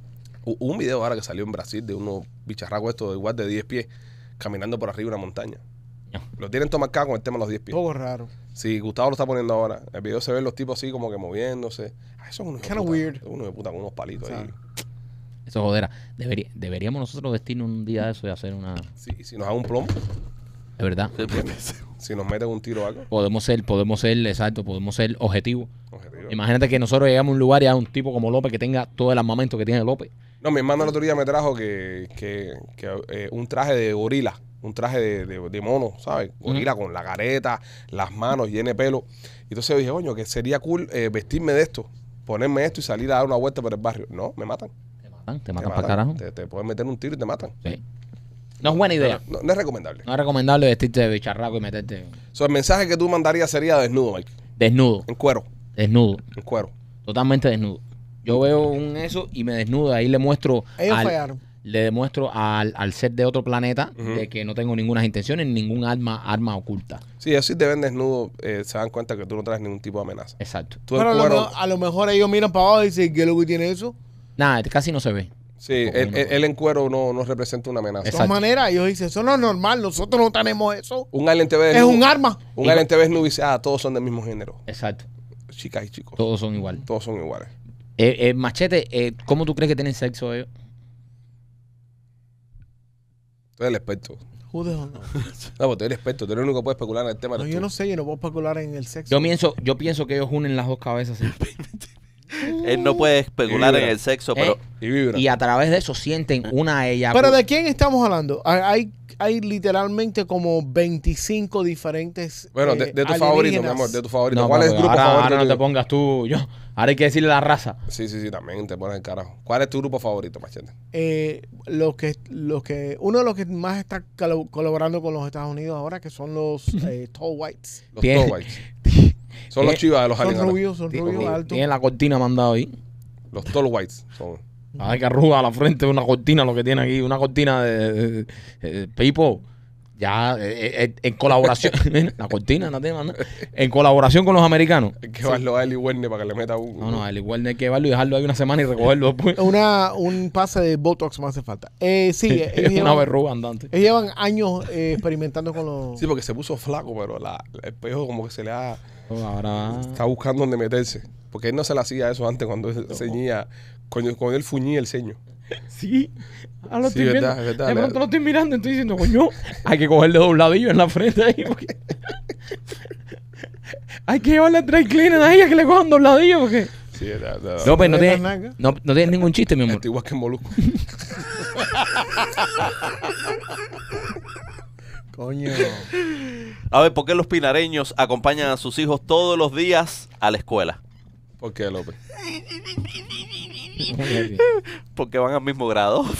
Hubo un video ahora que salió en Brasil de unos bicharracos estos igual de 10 pies caminando por arriba de una montaña. Lo tienen tomar acá con el tema de los 10 pies. Todo raro. Sí, Gustavo lo está poniendo ahora. En el video se ven los tipos así como que moviéndose. Ah, eso es uno weird. Uno de puta con unos palitos ahí. Eso jodera. deberíamos nosotros vestirnos un día de eso y hacer una. Sí, si nos hago un plomo, Es verdad. Pues. si nos meten un tiro o algo. Podemos ser, podemos ser, exacto, podemos ser objetivo. Imagínate que nosotros llegamos a un lugar y hay un tipo como López que tenga todo el armamento que tiene López. No, mi hermano el otro día me trajo que, que, eh, un traje de gorila, un traje de, mono, ¿sabes? Gorila con la careta, las manos llenas de pelo. Y entonces dije, coño, que sería cool eh, vestirme de esto, ponerme esto y salir a dar una vuelta por el barrio. No, me matan. Te matan, te matan, para carajo. Te, te pueden meter un tiro y te matan. Sí. No es buena idea. No, es recomendable. No es recomendable vestirte de bicharraco y meterte. So, el mensaje que tú mandarías sería desnudo, Mike. Desnudo. En cuero. Desnudo. En cuero. Totalmente desnudo. Yo veo un eso y me desnudo. Ahí le muestro. al, Le demuestro al, al ser de otro planeta de que no tengo ninguna intención en ningún arma, arma oculta. Sí, así te ven desnudo, eh, se dan cuenta que tú no traes ningún tipo de amenaza. Exacto. Pero a lo, mejor, ellos miran para abajo y dicen, ¿qué es lo que tiene eso? Nada, este casi no se ve. Sí, él, en cuero no, no representa una amenaza. De todas maneras, ellos dicen, eso no es normal, nosotros no tenemos eso. Un alien es, un arma. Un alien TV es dice ah, todos son del mismo género. Exacto. Chicas y chicos. Todos son iguales. Todos son iguales. Eh, eh, machete, eh, ¿cómo tú crees que tienen sexo ellos? Tú el experto. ¿Judeo o No, pues (laughs) tú eres el experto, tú eres el único que especular en el tema. No, yo no sé, yo no puedo especular en el sexo. Yo pienso, yo pienso que ellos unen las dos cabezas. (laughs) (laughs) Él no puede especular en el sexo, pero. Eh, y, a través de eso sienten una ella. ¿Pero de quién estamos hablando? Hay, hay literalmente como 25 diferentes. Bueno, de, tus eh, tu favorito, mi amor, de tu favorito. No, ¿Cuál es el grupo favorito? no te pongas tú, yo. Ahora hay que decirle la raza. Sí, sí, sí, también te pones el carajo. ¿Cuál es tu grupo favorito, Machete? Eh, los que, los que, uno de los que más está colaborando con los Estados Unidos ahora, que son los (laughs) eh, Tall Whites. Los Tall Whites. (laughs) Son los eh, chivas de los Son rubios, son rubios, altos. Tienen la cortina mandado ahí. Los Tall Whites son. Ay, que arruga a la frente una cortina lo que tiene aquí. Una cortina de, people Ya eh, eh, en colaboración. (laughs) la cortina, no te En colaboración con los americanos. Hay que llevarlo a Eli Werner para que le meta un. No, no, a Eli Werner hay que llevarlo y dejarlo ahí una semana y recogerlo después. (laughs) Una, un pase de Botox me hace falta. sí, es (laughs) una verruga andante. Ellos llevan años experimentando con los. Sí, porque se puso flaco, pero la, el espejo como que se le ha. Oh, ahora Está buscando dónde meterse. Porque él no se le hacía eso antes cuando no. ceñía. Cuando, él fuñía el ceño. Sí. Ah, estoy verdad, de pronto lo estoy mirando y estoy diciendo, coño, hay que cogerle dobladillo en la frente ahí. (laughs) hay que llevarle a tres cleaners a ella que le cojan dobladillo. Porque... No, no tienes, ningún chiste, mi amor. igual que en Molusco. (laughs) Coño. A ver, ¿por qué los pinareños acompañan a sus hijos todos los días a la escuela? ¿Por qué, López? Porque van al mismo grado. (laughs)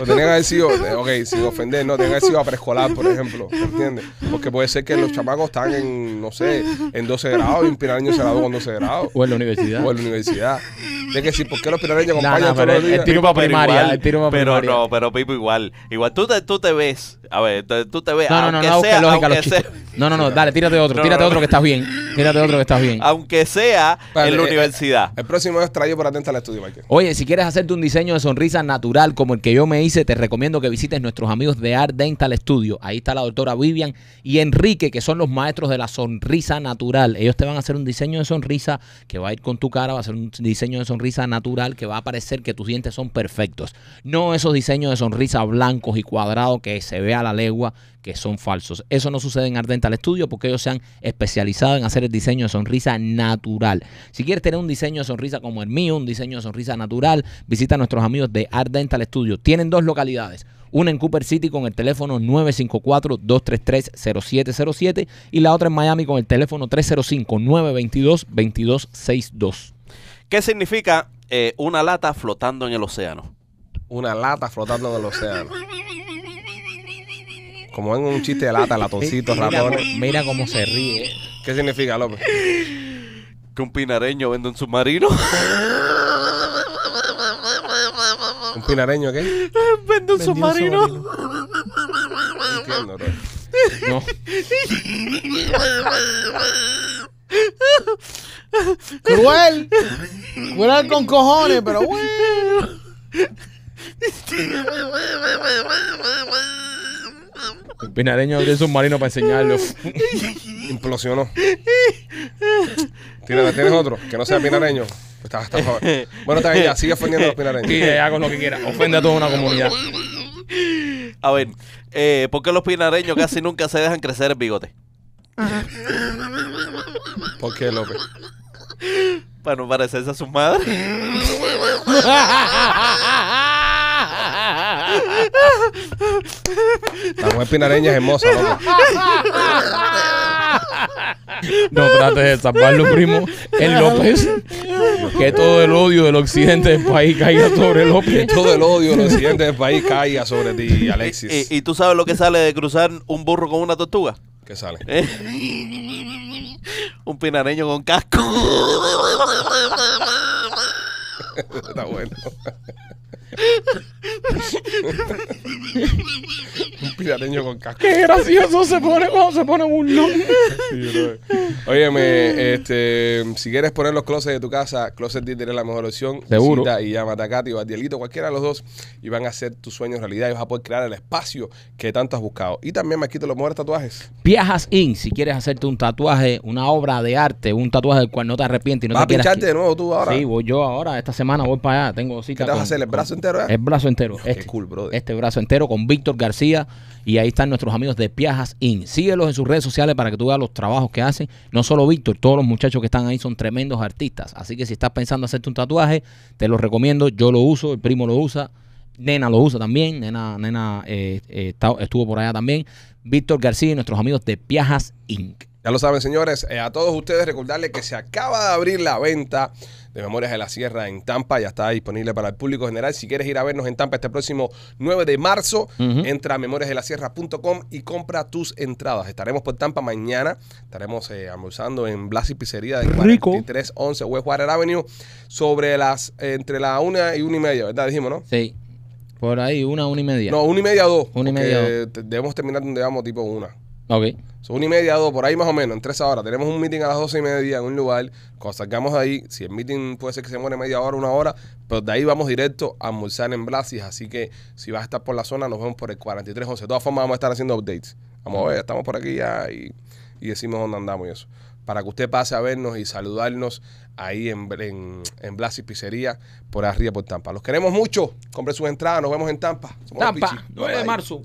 O tenía que haber sido, ok, sin ofender, no, tenía que haber sido a preescolar, por ejemplo, ¿entiendes? Porque puede ser que los chamacos están en, no sé, en 12 grados y un pirareño se graduó con 12 grados. O en la universidad. O en la universidad. De que sí, ¿por qué los pirareños acompañan todos los días? El tiro para primaria, Pero no, pero Pipo igual. Igual, tú te, ves, a ver, tú te ves, no, no, no, no, sea, lógica, sea. No, no, no, dale, tírate otro, tírate otro que estás bien. Tírate otro que estás bien. Aunque sea en la eh, eh, universidad. El próximo es traído por Atenta al Estudio, Michael. Oye, si quieres hacerte un diseño de sonrisa natural como el que yo me hice, te recomiendo que visites nuestros amigos de Art Dental Studio. Ahí está la doctora Vivian y Enrique, que son los maestros de la sonrisa natural. Ellos te van a hacer un diseño de sonrisa que va a ir con tu cara, va a ser un diseño de sonrisa natural que va a parecer que tus dientes son perfectos. No esos diseños de sonrisa blancos y cuadrados que se ve a la legua que son falsos. Eso no sucede en Ardental Studio porque ellos se han especializado en hacer el diseño de sonrisa natural. Si quieres tener un diseño de sonrisa como el mío, un diseño de sonrisa natural, visita a nuestros amigos de Ardental Studio. Tienen dos localidades. Una en Cooper City con el teléfono 954-233-0707 y la otra en Miami con el teléfono 305-922-2262. ¿Qué significa eh, una lata flotando en el océano? Una lata flotando en el océano. (laughs) Como en un chiste de lata, latoncito, (laughs) ratón. Mira cómo se ríe. ¿Qué significa, López? Que un pinareño vende un submarino. (laughs) ¿Un pinareño qué? (laughs) Vende un submarino. entiendo, No. Cruel. Cruel con cojones, pero bueno. El pinareño abrió el submarino para enseñarlo. (laughs) Implosionó. Tira, ¿Tienes otro? Que no sea pinareño. Bueno, está bien, Sigue ofendiendo a los pinareños. Sí, eh, hago lo que quiera. Ofende a toda una comunidad. A ver, eh, ¿por qué los pinareños casi nunca se dejan crecer el bigote? ¿Por qué, López? Para no parecerse a su madre. (laughs) La mujer pinareña es hermosa, (laughs) No trates de salvarlo, primo. El López. Que todo el odio del occidente del país caiga sobre López. Todo el odio del occidente del país caiga sobre ti, (laughs) Alexis. ¿Y, tú sabes lo que sale de cruzar un burro con una tortuga? ¿Qué sale? (laughs) un pinareño con casco. (laughs) Está bueno. (laughs) un pirateño con casco. Qué gracioso se pone cuando se pone un (laughs) Oye, este, si quieres poner los closets de tu casa, Closet D es la mejor opción. Seguro. y llama a Takati o a Dielito, cualquiera de los dos, y van a hacer tus sueños realidad y vas a poder crear el espacio que tanto has buscado. Y también me quito los mejores tatuajes. Piajas In, si quieres hacerte un tatuaje, una obra de arte, un tatuaje del cual no te arrepientes y no vas a pincharte de nuevo tú ahora? Sí, voy yo ahora, esta semana semana voy para allá, tengo cita. te vas a hacer? Eh? ¿El brazo entero? El brazo entero. este, Este brazo entero con Víctor García. Y ahí están nuestros amigos de Piajas Inc. Síguelos en sus redes sociales para que tú veas los trabajos que hacen. No solo Víctor, todos los muchachos que están ahí son tremendos artistas. Así que si estás pensando hacerte un tatuaje, te lo recomiendo. Yo lo uso, el primo lo usa. Nena lo usa también. Nena, nena eh, eh, estuvo por allá también. Víctor García y nuestros amigos de Piajas Inc. Ya lo saben, señores. a todos ustedes recordarles que se acaba de abrir la venta de Memorias de la Sierra en Tampa. Ya está disponible para el público general. Si quieres ir a vernos en Tampa este próximo 9 de marzo, entra a memoriasdelasierra.com y compra tus entradas. Estaremos por Tampa mañana. Estaremos eh, almorzando en Blas y Pizzería de 311 West Water Avenue sobre las entre la una y una y media, ¿verdad? Dijimos, ¿no? Sí. Por ahí, una, una y media. No, una y media o dos. Una y media. Debemos terminar donde vamos tipo una. Ok. Son una y media, dos, por ahí más o menos, en tres horas. Tenemos un meeting a las doce y media en un lugar. Cuando salgamos de ahí, si el meeting puede ser que se muere media hora, una hora, pero pues de ahí vamos directo a almorzar en Blasis. Así que si vas a estar por la zona, nos vemos por el 4311. De todas formas, vamos a estar haciendo updates. Vamos a ver, estamos por aquí ya y, decimos dónde andamos y eso. Para que usted pase a vernos y saludarnos ahí en, en, Blasis Pizzería, por arriba por Tampa. Los queremos mucho. Compre sus entradas, nos vemos en Tampa. Tampa, 9 de marzo.